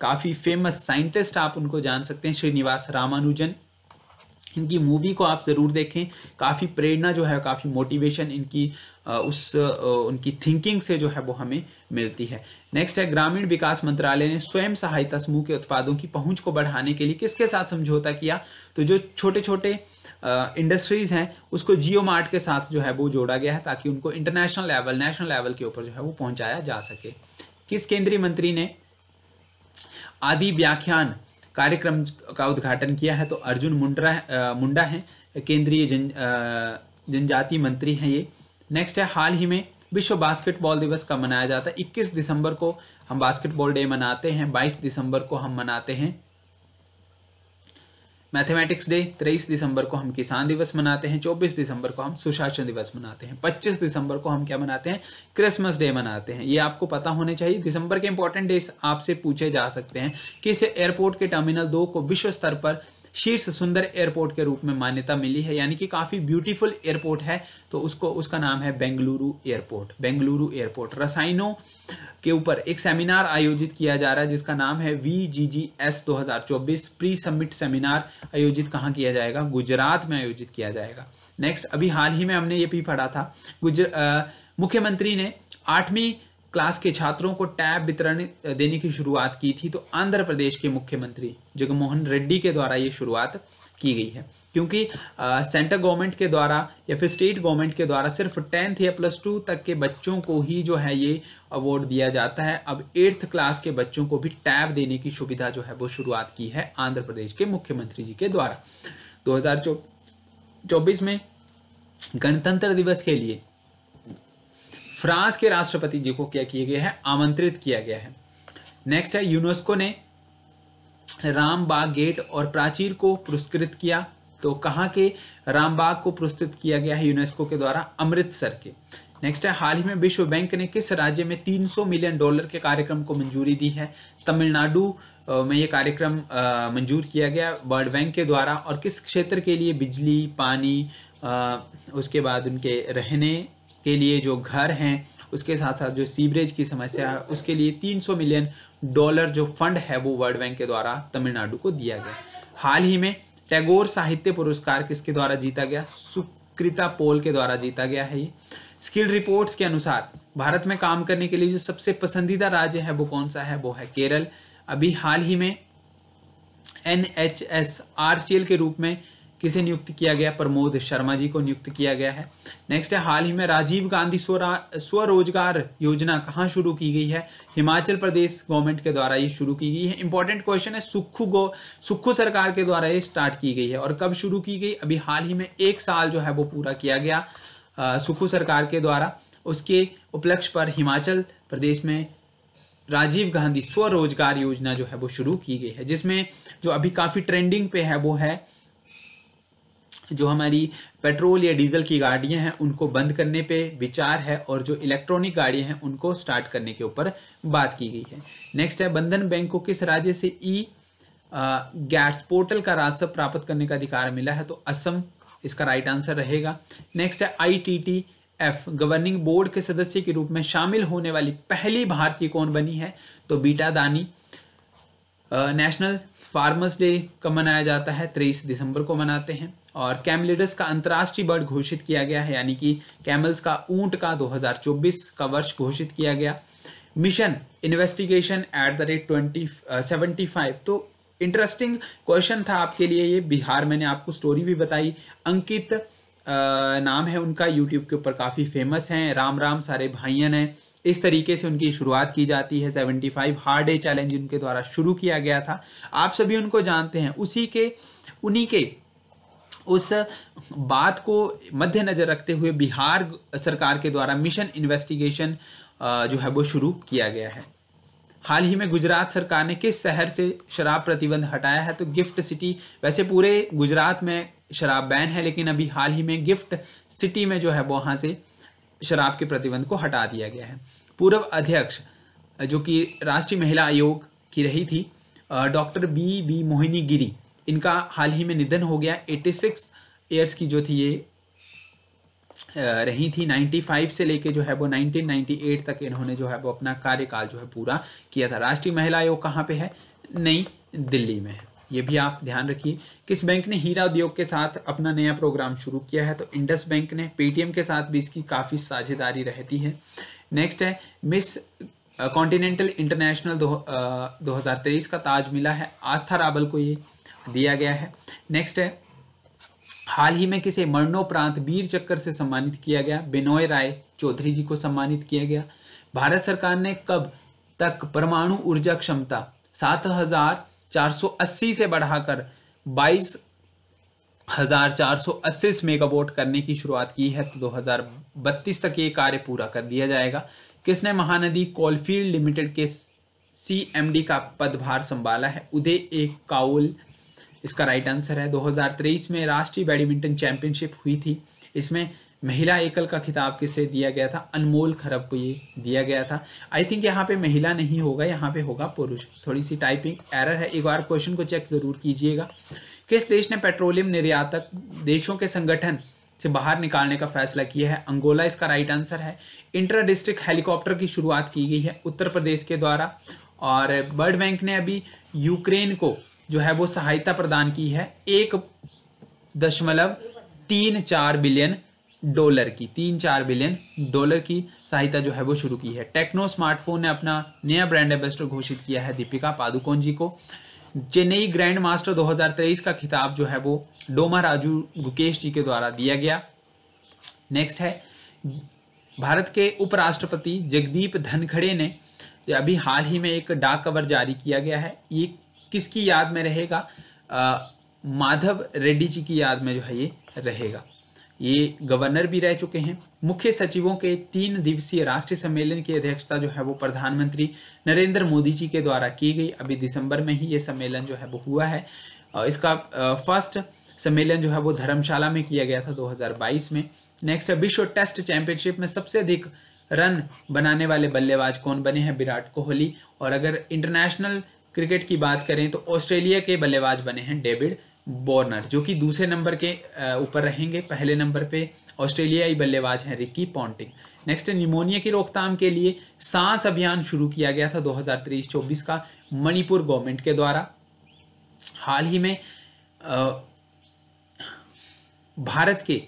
काफ़ी फेमस साइंटिस्ट आप उनको जान सकते हैं श्रीनिवास रामानुजन इनकी मूवी को आप ज़रूर देखें काफ़ी प्रेरणा जो है काफ़ी मोटिवेशन इनकी उस उनकी थिंकिंग से जो है वो हमें मिलती है नेक्स्ट है ग्रामीण विकास मंत्रालय ने स्वयं सहायता समूह के उत्पादों की पहुंच को बढ़ाने के लिए किसके साथ समझौता किया तो जो छोटे छोटे इंडस्ट्रीज़ हैं उसको जियो मार्ट के साथ जो है वो जोड़ा गया है ताकि उनको इंटरनेशनल लेवल नेशनल लेवल के ऊपर जो है वो पहुंचाया जा सके किस केंद्रीय मंत्री ने आदि व्याख्यान कार्यक्रम का उद्घाटन किया है तो अर्जुन मुंडरा मुंडा हैं केंद्रीय जन जनजाति मंत्री हैं ये नेक्स्ट है हाल ही में विश्व बास्केटबॉल दिवस का मनाया जाता है 21 दिसंबर को हम बास्केटबॉल डे मनाते हैं 22 दिसंबर को हम मनाते हैं मैथमेटिक्स डे 23 दिसंबर को हम किसान दिवस मनाते हैं 24 दिसंबर को हम सुशासन दिवस मनाते हैं 25 दिसंबर को हम क्या मनाते हैं क्रिसमस डे मनाते हैं ये आपको पता होने चाहिए दिसंबर के इंपॉर्टेंट डेज आपसे पूछे जा सकते हैं कि इसे एयरपोर्ट के टर्मिनल दो को विश्व स्तर पर शीर्ष सुंदर एयरपोर्ट के रूप में मान्यता मिली है यानी कि काफ़ी ब्यूटीफुल एयरपोर्ट है तो उसको उसका नाम है बेंगलुरु एयरपोर्ट बेंगलुरु एयरपोर्ट रसायनों के ऊपर एक सेमिनार आयोजित किया जा रहा है जिसका नाम है वी जी जी एस दो हजार चौबीस प्री सबमिट सेमिनार आयोजित कहाँ किया जाएगा गुजरात में आयोजित किया जाएगा नेक्स्ट अभी हाल ही में हमने ये भी पढ़ा था गुजर मुख्यमंत्री ने आठवीं क्लास के छात्रों को टैब वितरण देने की शुरुआत की थी तो आंध्र प्रदेश के मुख्यमंत्री जगमोहन रेड्डी के द्वारा ये शुरुआत की गई है क्योंकि सेंट्रल गवर्नमेंट के द्वारा या फिर स्टेट गवर्नमेंट के द्वारा सिर्फ टेंथ या प्लस टू तक के बच्चों को ही जो है ये अवार्ड दिया जाता है अब एट्थ क्लास के बच्चों को भी टैब देने की सुविधा जो है वो शुरुआत की है आंध्र प्रदेश के मुख्यमंत्री जी के द्वारा दो में गणतंत्र दिवस के लिए फ्रांस के राष्ट्रपति जी को क्या किया गया है आमंत्रित किया गया है नेक्स्ट है यूनेस्को ने रामबाग गेट और प्राचीर को पुरस्कृत किया तो कहाँ के रामबाग को पुरस्कृत किया गया है यूनेस्को के द्वारा अमृतसर के नेक्स्ट है हाल ही में विश्व बैंक ने किस राज्य में 300 मिलियन डॉलर के कार्यक्रम को मंजूरी दी है तमिलनाडु में ये कार्यक्रम मंजूर किया गया वर्ल्ड बैंक के द्वारा और किस क्षेत्र के लिए बिजली पानी उसके बाद उनके रहने के लिए जो घर हैं उसके साथ साथ जो सीवरेज की समस्या है उसके लिए 300 मिलियन डॉलर जो फंड है वो वर्ल्ड बैंक के द्वारा तमिलनाडु को दिया गया हाल ही में टैगोर साहित्य पुरस्कार किसके द्वारा जीता गया सुकृता पोल के द्वारा जीता गया है ये स्किल रिपोर्ट्स के अनुसार भारत में काम करने के लिए जो सबसे पसंदीदा राज्य है वो कौन सा है वो है केरल अभी हाल ही में एन के रूप में किसे नियुक्त किया गया प्रमोद शर्मा जी को नियुक्त किया गया है नेक्स्ट है हाल ही में राजीव गांधी स्वरोजगार योजना कहाँ शुरू की गई है हिमाचल प्रदेश गवर्नमेंट के द्वारा ये शुरू की गई है इंपॉर्टेंट क्वेश्चन है सुखू गो सुखू सरकार के द्वारा ये स्टार्ट की गई है और कब शुरू की गई अभी हाल ही में एक साल जो है वो पूरा किया गया सुखू सरकार के द्वारा उसके उपलक्ष्य पर हिमाचल प्रदेश में राजीव गांधी स्वरोजगार योजना जो है वो शुरू की गई है जिसमें जो अभी काफ़ी ट्रेंडिंग पे है वो है जो हमारी पेट्रोल या डीजल की गाड़ियां हैं उनको बंद करने पे विचार है और जो इलेक्ट्रॉनिक गाड़ियां हैं उनको स्टार्ट करने के ऊपर बात की गई है नेक्स्ट है बंधन बैंक को किस राज्य से ई गैस पोर्टल का राजस्व प्राप्त करने का अधिकार मिला है तो असम इसका राइट आंसर रहेगा नेक्स्ट है आई एफ गवर्निंग बोर्ड के सदस्य के रूप में शामिल होने वाली पहली भारतीय कौन बनी है तो बीटा दानी नेशनल फार्मर्स डे कब मनाया जाता है तेईस दिसंबर को मनाते हैं और कैमलिडस का अंतर्राष्ट्रीय बर्ड घोषित किया गया है यानी कि कैमल्स का ऊंट का 2024 का वर्ष घोषित किया गया mission investigation at the rate twenty seventy five तो इंटरेस्टिंग क्वेश्चन था आपके लिए ये बिहार मैंने आपको स्टोरी भी बताई अंकित uh, नाम है उनका यूट्यूब के ऊपर काफ़ी फेमस हैं राम राम सारे भाइयन हैं इस तरीके से उनकी शुरुआत की जाती है 75 हार्ड ए चैलेंज उनके द्वारा शुरू किया गया था आप सभी उनको जानते हैं उसी के उन्हीं के उस बात को मद्देनज़र रखते हुए बिहार सरकार के द्वारा मिशन इन्वेस्टिगेशन जो है वो शुरू किया गया है हाल ही में गुजरात सरकार ने किस शहर से शराब प्रतिबंध हटाया है तो गिफ्ट सिटी वैसे पूरे गुजरात में शराब बैन है लेकिन अभी हाल ही में गिफ्ट सिटी में जो है वहाँ से शराब के प्रतिबंध को हटा दिया गया है पूर्व अध्यक्ष जो कि राष्ट्रीय महिला आयोग की रही थी doctor B B Mohini Giri इनका हाल ही में निधन हो गया 86 सिक्स ईयर्स की जो थी ये रही थी 95 से लेके जो है वो 1998 तक इन्होंने जो है वो अपना कार्यकाल जो है पूरा किया था राष्ट्रीय महिला आयोग कहाँ पे है नई दिल्ली में है ये भी आप ध्यान रखिए किस बैंक ने हीरा उद्योग के साथ अपना नया प्रोग्राम शुरू किया है तो इंडस बैंक ने पेटीएम के साथ भी इसकी काफ़ी साझेदारी रहती है नेक्स्ट है मिस कॉन्टिनेंटल इंटरनेशनल दो हज़ार तेईस का ताज मिला है आस्था रावल को ये दिया गया है नेक्स्ट है हाल ही में किसे मरणोपरांत वीर चक्र से सम्मानित किया गया बिनोय राय चौधरी जी को सम्मानित किया गया भारत सरकार ने कब तक परमाणु ऊर्जा क्षमता 7,480 से बढ़ाकर 22,480 मेगावाट करने की शुरुआत की है तो 2032 तक ये कार्य पूरा कर दिया जाएगा किसने महानदी कोलफील्ड लिमिटेड के सीएमडी का पदभार संभाला है उदय ए काउल इसका राइट आंसर है 2023 में राष्ट्रीय बैडमिंटन चैंपियनशिप हुई थी इसमें महिला एकल का खिताब किसे दिया गया था अनमोल खरब को ये दिया गया था आई थिंक यहाँ पे महिला नहीं होगा यहाँ पे होगा पुरुष थोड़ी सी टाइपिंग एरर है एक बार क्वेश्चन को चेक ज़रूर कीजिएगा किस देश ने पेट्रोलियम निर्यातक देशों के संगठन से बाहर निकालने का फैसला किया है अंगोला इसका राइट आंसर है इंटर डिस्ट्रिक्ट हेलीकॉप्टर की शुरुआत की गई है उत्तर प्रदेश के द्वारा और वर्ल्ड बैंक ने अभी यूक्रेन को जो है वो सहायता प्रदान की है एक दशमलव तीन चार बिलियन डॉलर की तीन चार बिलियन डॉलर की सहायता जो है वो शुरू की है टेक्नो स्मार्टफोन ने अपना नया ब्रांड एम्बेसडर घोषित किया है दीपिका पादुकोण जी को चेन्नई ग्रैंड मास्टर 2023 का खिताब जो है वो डोमा राजू गुकेश जी के द्वारा दिया गया नेक्स्ट है भारत के उपराष्ट्रपति जगदीप धनखड़े ने अभी हाल ही में एक डाक कवर जारी किया गया है एक किसकी याद में रहेगा माधव रेड्डी जी की याद में जो है ये रहेगा ये गवर्नर भी रह चुके हैं मुख्य सचिवों के तीन दिवसीय राष्ट्रीय सम्मेलन की अध्यक्षता जो है वो प्रधानमंत्री नरेंद्र मोदी जी के द्वारा की गई अभी दिसंबर में ही ये सम्मेलन जो है वो हुआ है इसका फर्स्ट सम्मेलन जो है वो धर्मशाला में किया गया था 2022 में नेक्स्ट विश्व टेस्ट चैंपियनशिप में सबसे अधिक रन बनाने वाले बल्लेबाज कौन बने हैं विराट कोहली और अगर इंटरनेशनल क्रिकेट की बात करें तो ऑस्ट्रेलिया के बल्लेबाज बने हैं डेविड बॉर्नर जो कि दूसरे नंबर के ऊपर रहेंगे पहले नंबर पे ऑस्ट्रेलियाई बल्लेबाज हैं रिकी पॉन्टिंग नेक्स्ट निमोनिया की रोकथाम के लिए सांस अभियान शुरू किया गया था 2023-24 का मणिपुर गवर्नमेंट के द्वारा हाल ही में भारत के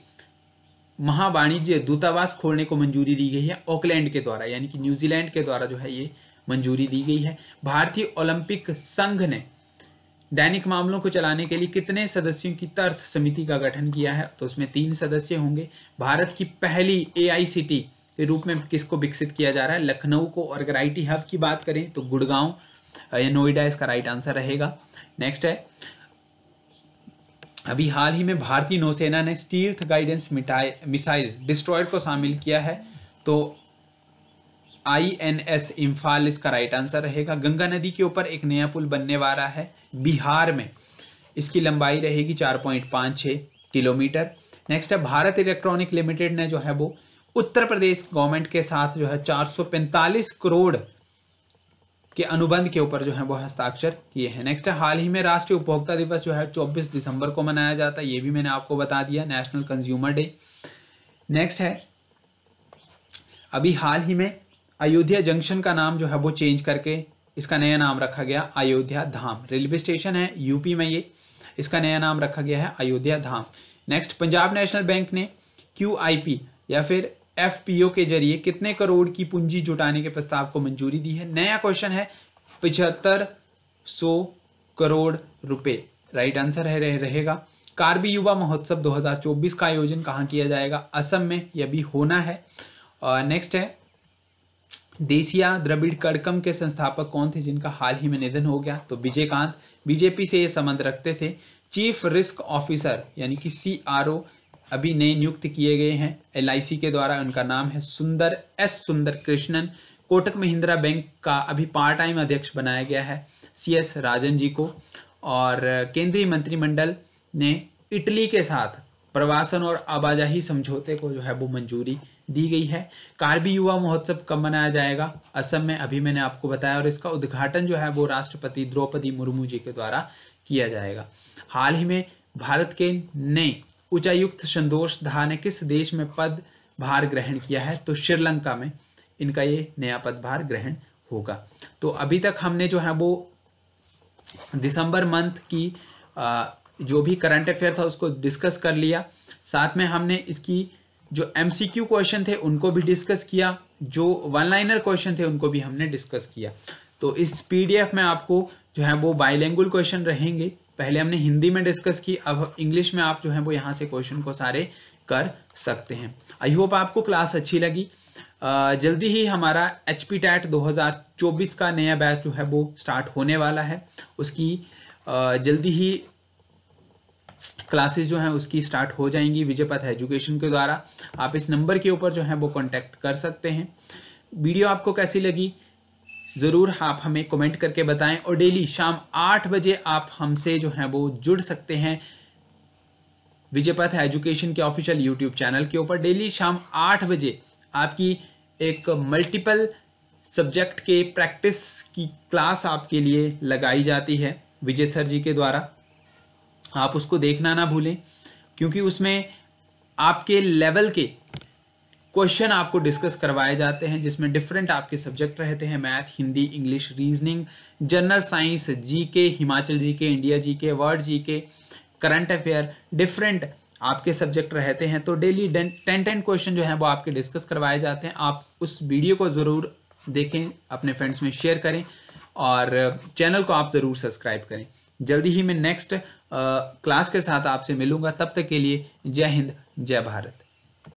महावाणिज्य दूतावास खोलने को मंजूरी दी गई है ऑकलैंड के द्वारा यानी कि न्यूजीलैंड के द्वारा जो है ये मंजूरी दी गई है भारतीय ओलंपिक संघ ने दैनिक मामलों को चलाने के लिए कितने सदस्यों की तर्थ समिति का गठन किया है तो उसमें तीन सदस्य होंगे भारत की पहली ए के रूप में किसको विकसित किया जा रहा है लखनऊ को और अगर आई हब की बात करें तो गुड़गांव या नोएडा इसका राइट आंसर रहेगा नेक्स्ट है अभी हाल ही में भारतीय नौसेना ने स्टील्थ गाइडेंस मिसाइल डिस्ट्रॉयर को शामिल किया है तो आई एन एस इम्फाल इसका राइट आंसर रहेगा गंगा नदी के ऊपर एक नया पुल बनने वाला है बिहार में इसकी लंबाई रहेगी चार पॉइंट पाँच छः किलोमीटर नेक्स्ट है भारत इलेक्ट्रॉनिक लिमिटेड ने जो है वो उत्तर प्रदेश गवर्नमेंट के साथ जो है 445 करोड़ के अनुबंध के ऊपर जो है वो हस्ताक्षर किए हैं नेक्स्ट है हाल ही में राष्ट्रीय उपभोक्ता दिवस जो है 24 दिसंबर को मनाया जाता है ये भी मैंने आपको बता दिया नेशनल कंज्यूमर डे नेक्स्ट है अभी हाल ही में अयोध्या जंक्शन का नाम जो है वो चेंज करके इसका नया नाम रखा गया अयोध्या धाम रेलवे स्टेशन है यूपी में ये इसका नया नाम रखा गया है Ayodhya Dham next Punjab national bank ने क्यू या फिर एफ के जरिए कितने करोड़ की पूंजी जुटाने के प्रस्ताव को मंजूरी दी है नया क्वेश्चन है पिछहत्तर सौ करोड़ रुपए राइट आंसर है रहे, रहेगा कार्बी युवा महोत्सव 2024 का आयोजन कहाँ किया जाएगा असम में यह भी होना है नेक्स्ट uh, है देसिया द्रविड़ कड़कम के संस्थापक कौन थे जिनका हाल ही में निधन हो गया तो विजयकांत बीजेपी से ये संबंध रखते थे चीफ रिस्क ऑफिसर यानी कि सी अभी नए नियुक्त किए गए हैं एल के द्वारा उनका नाम है सुंदर एस सुंदर कृष्णन कोटक महिंद्रा बैंक का अभी पार्ट टाइम अध्यक्ष बनाया गया है सी एस राजन जी को और केंद्रीय मंत्रिमंडल ने इटली के साथ प्रवासन और आवाजाही समझौते को जो है वो मंजूरी दी गई है कार्बी युवा महोत्सव कब मनाया जाएगा असम में अभी मैंने आपको बताया और इसका उद्घाटन जो है वो राष्ट्रपति द्रौपदी मुर्मू जी के द्वारा किया जाएगा हाल ही में भारत के नए उच्चायुक्त संतोष धा ने किस देश में पद भार ग्रहण किया है तो श्रीलंका में इनका ये नया पदभार ग्रहण होगा तो अभी तक हमने जो है वो दिसंबर मंथ की जो भी करंट अफेयर था उसको डिस्कस कर लिया साथ में हमने इसकी जो एमसीक्यू क्वेश्चन थे उनको भी डिस्कस किया जो वन लाइनर क्वेश्चन थे उनको भी हमने डिस्कस किया तो इस पीडीएफ में आपको जो है वो बाइलैंगुअल क्वेश्चन रहेंगे पहले हमने हिंदी में डिस्कस की अब इंग्लिश में आप जो है वो यहाँ से क्वेश्चन को सारे कर सकते हैं आई होप आपको क्लास अच्छी लगी जल्दी ही हमारा एच पी टैट दो का नया बैच जो है वो स्टार्ट होने वाला है उसकी जल्दी ही क्लासेस जो हैं उसकी स्टार्ट हो जाएंगी विजय पथ एजुकेशन के द्वारा आप इस नंबर के ऊपर जो है वो कॉन्टैक्ट कर सकते हैं वीडियो आपको कैसी लगी ज़रूर आप हमें कमेंट करके बताएं और डेली शाम आठ बजे आप हमसे जो है वो जुड़ सकते हैं विजयपथ एजुकेशन के ऑफिशियल यूट्यूब चैनल के ऊपर डेली शाम आठ बजे आपकी एक मल्टीपल सब्जेक्ट के प्रैक्टिस की क्लास आपके लिए लगाई जाती है विजय सर जी के द्वारा आप उसको देखना ना भूलें क्योंकि उसमें आपके लेवल के क्वेश्चन आपको डिस्कस करवाए जाते हैं जिसमें डिफरेंट आपके सब्जेक्ट रहते हैं math Hindi English reasoning general science GK Himachal GK India GK world GK current affair different आपके सब्जेक्ट रहते हैं तो डेली टेन टेन क्वेश्चन जो है वो आपके डिस्कस करवाए जाते हैं आप उस वीडियो को ज़रूर देखें अपने फ्रेंड्स में शेयर करें और चैनल को आप ज़रूर सब्सक्राइब करें जल्दी ही मैं नेक्स्ट क्लास के साथ आपसे मिलूंगा तब तक के लिए जय हिंद जय भारत